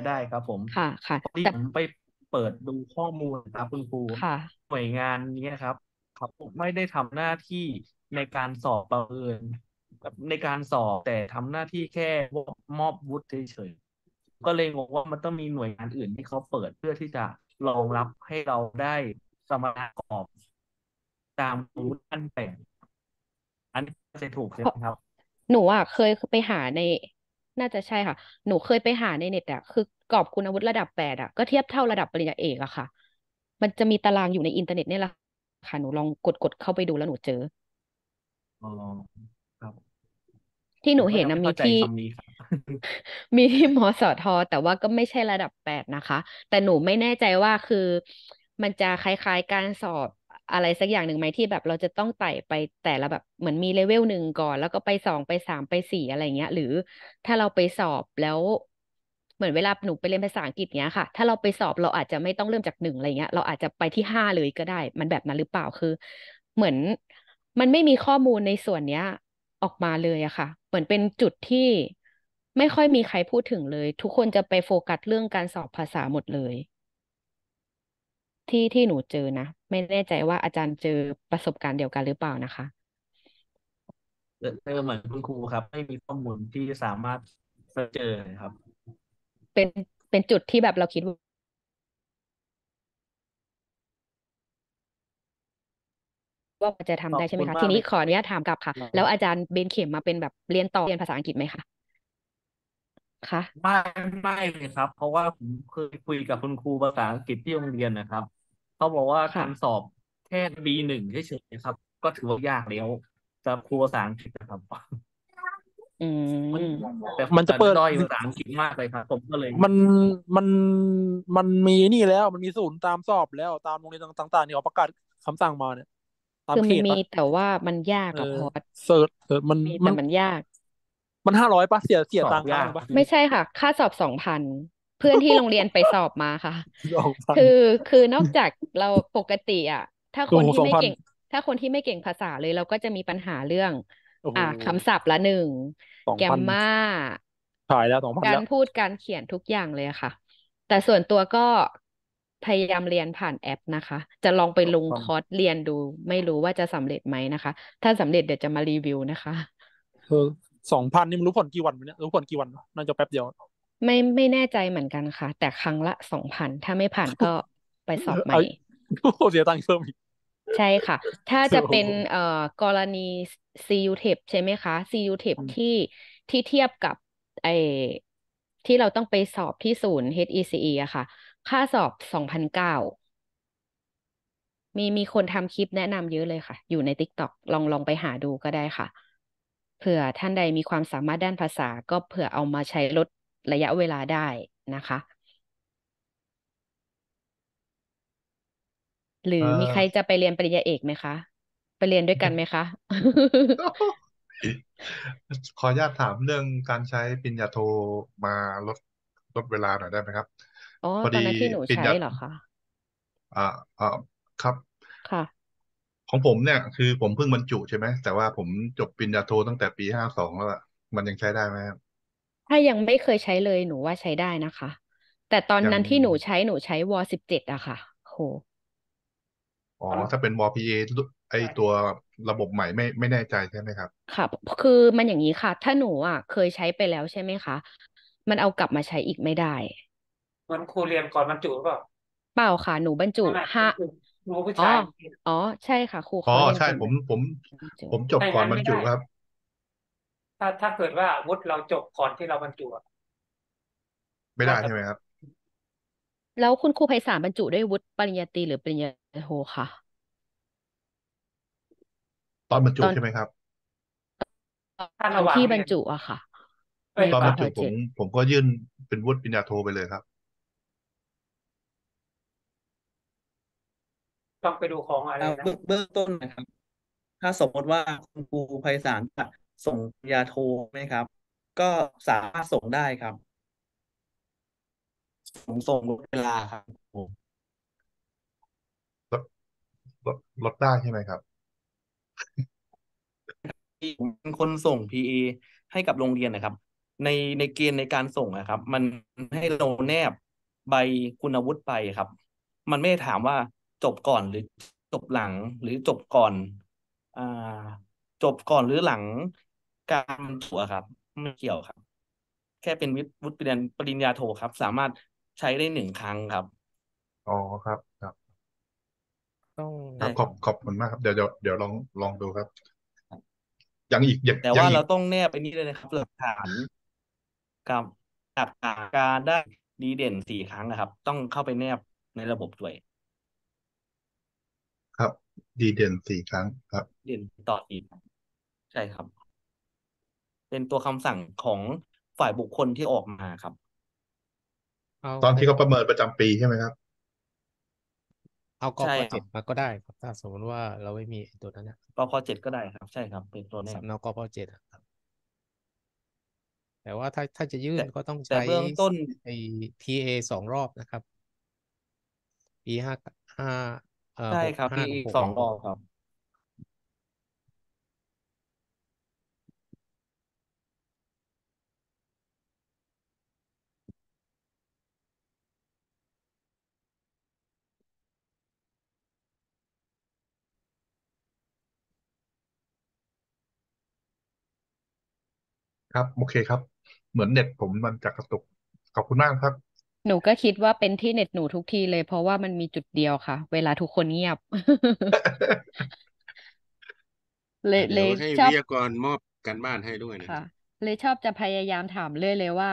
ได้ครับผมค่ะค่ะดแต่ผมไปเปิดดูข้อมูลครับคุณครูหน่วยงานนี้ครับเขาไม่ได้ทำหน้าที่ในการสอบประเมินในการสอบ แต่ทำหน้าที่แค่มอบวุฒิเฉยๆก็เลยงงว่ามันต้องมีหน่วยงานอื่นที่เขาเปิดเพื่อที่จะรองรับให้เราได้สมรกอบตามวุฒิขันแต่ง อันนี้ถูกใช่ไหมครับ หนูอ่ะ เคยไปหาใน น่าจะใช่ค่ะ หนูเคยไปหาในเน็ตอ่ะคือกรอบคุณวุฒิระดับแปดอ่ะก็เทียบเท่าระดับปริญญาเอกอะค่ะ มันจะมีตารางอยู่ในอินเทอร์เน็ตเนี่ยแหละค่ะหนูลองกดกดเข้าไปดูแล้วหนูเจอ อ๋อครับ ที่หนูเห็นนะมีที่ มีที่มสทแต่ว่าก็ไม่ใช่ระดับแปดนะคะ แต่หนูไม่แน่ใจว่าคือมันจะคล้ายๆ การสอบอะไรสักอย่างหนึ่งไหมที่แบบเราจะต้องไต่ไปแต่ละแบบเหมือนมีเลเวลหนึ่งก่อน แล้วก็ไปสองไปสามไปสี่อะไรเงี้ยหรือถ้าเราไปสอบแล้วเหมือนเวลาหนูไปเรียนภาษาอังกฤษเนี้ยค่ะ ถ้าเราไปสอบเราอาจจะไม่ต้องเริ่มจากหนึ่งอะไรเงี้ย เราอาจจะไปที่ห้าเลยก็ได้ มันแบบนั้นหรือเปล่า คือ เหมือน มันไม่มีข้อมูลในส่วนเนี้ยออกมาเลยอะค่ะ เหมือนเป็นจุดที่ไม่ค่อยมีใครพูดถึงเลย ทุกคนจะไปโฟกัสเรื่องการสอบภาษาหมดเลย ที่ที่หนูเจอนะ ไม่แน่ใจว่าอาจารย์เจอประสบการณ์เดียวกันหรือเปล่านะคะเจอเหมือนคุณครูครับ ไม่มีข้อมูลที่สามารถเจอครับเป็นเป็นจุดที่แบบเราคิดว่าจะทำได้ใช่ไหมคะทีนี้ขออนุญาตถามกลับค่ะ แล้วอาจารย์เบนเข็มมาเป็นแบบเรียนต่อเรียนภาษาอังกฤษไหมคะคะไม่ไม่เลยครับ เพราะว่าผมเคยคุยกับคุณครู ภาษาอังกฤษที่โรงเรียนนะครับเขาบอกว่าการสอบแค่ B หนึ่งเฉยๆครับ ก็ถือว่ายากแล้วสำหรับครูภาษาอังกฤษนะครับืมแต่มันจะเปิดด้อยภาษาอังกฤษมากเลยครับผมก็เลยมันมันมันมีนี่แล้วมันมีศูนย์ตามสอบแล้วตามโรงเรียนต่างๆที่เขาประกาศคำสั่งมาเนี่ยตามคือเขมตมีแต่ว่ามันยากกับพอดเสิร์ชเสิร์ชมันมันมันยาก มันห้าร้อยป่ะเสียเสียตังค์ปะไม่ใช่ค่ะ ค่าสอบสองพันเพื่อนที่โรงเรียนไปสอบมาค่ะคือคือนอกจากเราปกติอ่ะถ้าคนที่ไม่เก่ง ถ้าคนที่ไม่เก่งภาษาเลย เราก็จะมีปัญหาเรื่องอ่ะคำศัพท์ละหนึ่งสองแกรพันมมาถ่ายแล้วสองพันกาแล้รวพูดการเขียนทุกอย่างเลยค่ะ แต่ส่วนตัวก็พยายามเรียนผ่านแอปนะคะ จะลองไปลงคอร์สเรียนดู ไม่รู้ว่าจะสำเร็จไหมนะคะ ถ้าสำเร็จเดี๋ยวจะมารีวิวนะคะคือสองพันนี่มันรู้ผลกี่วันเนี่ยรู้ผลกี่วันน่าจะแป๊บเดียว ไม่ไม่แน่ใจเหมือนกันค่ะ แต่ครั้งละสองพันถ้าไม่ผ่านก็ไปสอบใหม่โอ้เสียตังค์เพิ่มอีกใช่ค่ะ ถ้าจะเป็นเอ่อกรณี CU t e ทปใช่ไหมคะ CU t e ทปที่ที่เทียบกับไอที่เราต้องไปสอบที่ศูนย์ HECE อะค่ะ ค่าสอบสองพันเก้ามีมีคนทำคลิปแนะนำเยอะเลยค่ะ อยู่ในติ k t o k ลองลองไปหาดูก็ได้ค่ะเผื่อท่านใดมีความสามารถด้านภาษาก็เผื่อเอามาใช้ลดระยะเวลาได้นะคะ หรือมีใครจะไปเรียนปริญญาเอกไหมคะไปเรียนด้วยกันไหมคะ ขออนุญาตถามเรื่องการใช้ปริญญาโทมาลดลดเวลาหน่อยได้ไหมครับ อ๋อพอตอนดีนั้นที่หนูปริญใช้ญาเหรอคะอ่าอ่าครับค่ะ ของผมเนี่ยคือผมเพิ่งบรรจุใช่ไหม แต่ว่าผมจบปริญญาโทตั้งแต่ปีห้าสองแล้วอะ มันยังใช้ได้ไหมครับ ถ้ายังไม่เคยใช้เลยหนูว่าใช้ได้นะคะ แต่ตอนยันั้นที่หนูใช้หนูใช้วอสิบเจ็ดอะค่ะโหอ๋อถ้าเป็นมอพีเอไอตัวระบบใหม่ไม่ ไม่แน่ใจใช่ไหมครับ ค่ะคือมันอย่างนี้ค่ะ ถ้าหนูอ่ะเคยใช้ไปแล้วใช่ไหมคะมันเอากลับมาใช้อีกไม่ได้เมันครูเรียนก่อนบรรจุหรือเปล่าเปล่าค่ะ หนูบรรจุห้าหนูผู้ชายอ๋อ ใช่ค่ะครูอ๋อใช่ผมผม ผมจบก่อนบรรจุครับ ถ้าถ้าเกิดว่าวุฒิเราจบก่อนที่เราบรรจุ ไม่ได้ใช่ไหมครับแล้วคุณครูไพศาลบรรจุด้วยวุฒิปริญญาตรีหรือปริญญาโทค่ะอนบรรจุใช่ไหมครับตอนที่บรรจุอะค่ะตอนบรรจุผมผมก็ยื่นเป็นวุฒิปริญญาโทไปเลยครับ ต้องไปดูของอะไรนะเบื้องต้นนะครับ ถ้าสมมติว่าคุณครูไพศาลส่งยาโทไหมครับ ก็สามารถส่งได้ครับส่งส่งลดเวลาครับลดลดได้ใช่ไหมครับเป็นคนส่ง PE ให้กับโรงเรียนนะครับ ในในเกณฑ์ในการส่งนะครับ มันให้เราแนบใบคุณวุฒิไปครับ มันไม่ได้ถามว่าจบก่อนหรือจบหลังหรือจบก่อนอ่าจบก่อนหรือหลังการถัวครับไม่เกี่ยวครับ แค่เป็นวิทยวุฒิปริญญาโทครับ สามารถใช้ได้หนึ่งครั้งครับอ๋อครับครับต้องครับขอบขอบคุณมากครับเดี๋ยวเดี๋ยวลองลองดูครับยังอีกยังแต่ว่า เราต้องแนบไปนี้เลยนะครับหลักฐาน กับหลักฐานการได้ดีเด่นสี่ครั้งนะครับ ต้องเข้าไปแนบในระบบด้วย ครับ ดีเด่นสี่ครั้งครับ เด่นต่อสี่ครั้งใช่ครับ เป็นตัวคำสั่งของฝ่ายบุคคลที่ออกมาครับ ตอนที่เขาประเมินประจำปีใช่ไหมครับเอากอพอเจ็ดมาก็ได้ครับถ้าสมมติว่าเราไม่มีตัวนั้นนะกอพอเจ็ดก็ได้ครับ ใช่ครับเป็นตัวนี้สำเนากอพอเจ็ดครับ แต่ว่าถ้าถ้าจะยื่นก็ต้องใช้เบื้องต้นไอทีเอสองรอบนะครับปีห้าห้าใช่ครับปีสองรอบครับครับโอเคครับ เหมือนเน็ตผมมันจะกระตุกขอบคุณมากครับ หนูก็คิดว่าเป็นที่เน็ตหนูทุกทีเลยเพราะว่ามันมีจุดเดียวค่ะเวลาทุกคนเงียบ เลยเลยให้วิอทยากรมอบการบ้านให้ด้วยนะค่ะเลยชอบจะพยายามถามเรื่อยเลยว่า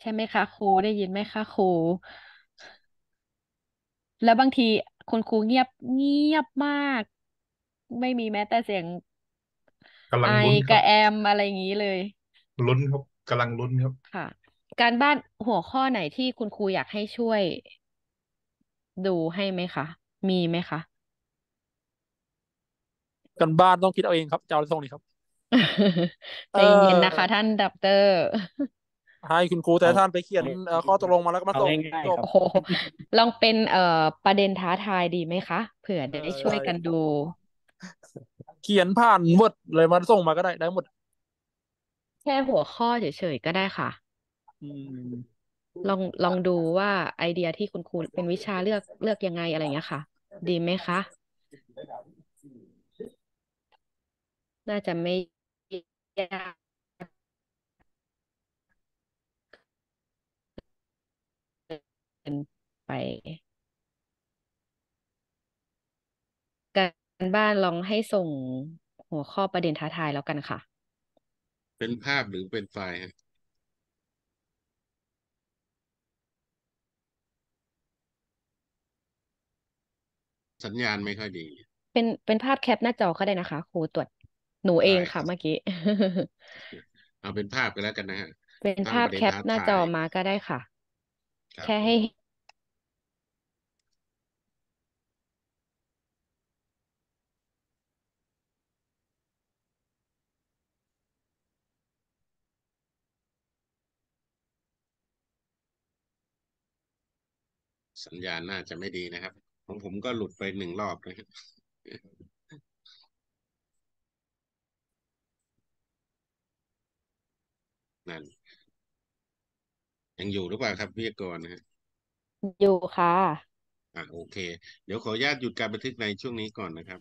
ใช่ไหมคะครูได้ยินไหมคะครู แล้วบางทีคุณครูเงียบเงียบมาก ไม่มีแม้แต่เสียงกำลัไงลุ้นกัรับบแอมอะไรอย่างนี้เลยลุ้นครับกำลังลุ้นครับค่ะ การบ้านหัวข้อไหนที่คุณครูอยากให้ช่วยดูให้ไหมคะมีไหมคะกันบ้านต้องคิดเอาเองครับเจ้เาอรส่งนีครับเใจเย็นนะคะท่านดับเตอร์ ให้คุณครูแต่ท่านไปเขียนข้อตกลงมาแล้วก็มาเอส่งง่ายจครับลองเป็นเอ่อประเด็นท้าทายดีไหมคะ เผื่อได้ช่วได้ยกันดูเขียนผ่านเวิร์ดเลยมาส่งมาก็ได้ ได้หมด แค่หัวข้อเฉยๆก็ได้ค่ะอลองลองดูว่าไอเดียที่คุณครูเป็นวิชาเลือกเลือกยังไงอะไรอย่างเงี้ยค่ะ ดีไหมคะ น่าจะไม่ยากนไปบ้านลองให้ส่งหัวข้อประเด็นท้าทายแล้วกันค่ะ เป็นภาพหรือเป็นไฟล์ฮะสัญญาณไม่ค่อยดี เป็นเป็นภาพแคปหน้าจอก็ได้นะคะ ครูตรวจหนูเอ้งค่ะเมื่อกี้เอาเป็นภาพไปแล้วกันนะฮะ เป็นตั้งภาปพระเด็แคนท้าหน้าาจอยมาก็ได้ค่ะครับแค่ผให้มสัญญาณน่าจะไม่ดีนะครับของผมก็หลุดไปหนึ่งรอบนะครับนั่นยังอยู่หรือเปล่าครับพี่กรนะฮะอยู่ค่ะ อ่าโอเค เดี๋ยวขออนุญาตหยุดการบันทึกในช่วงนี้ก่อนนะครับ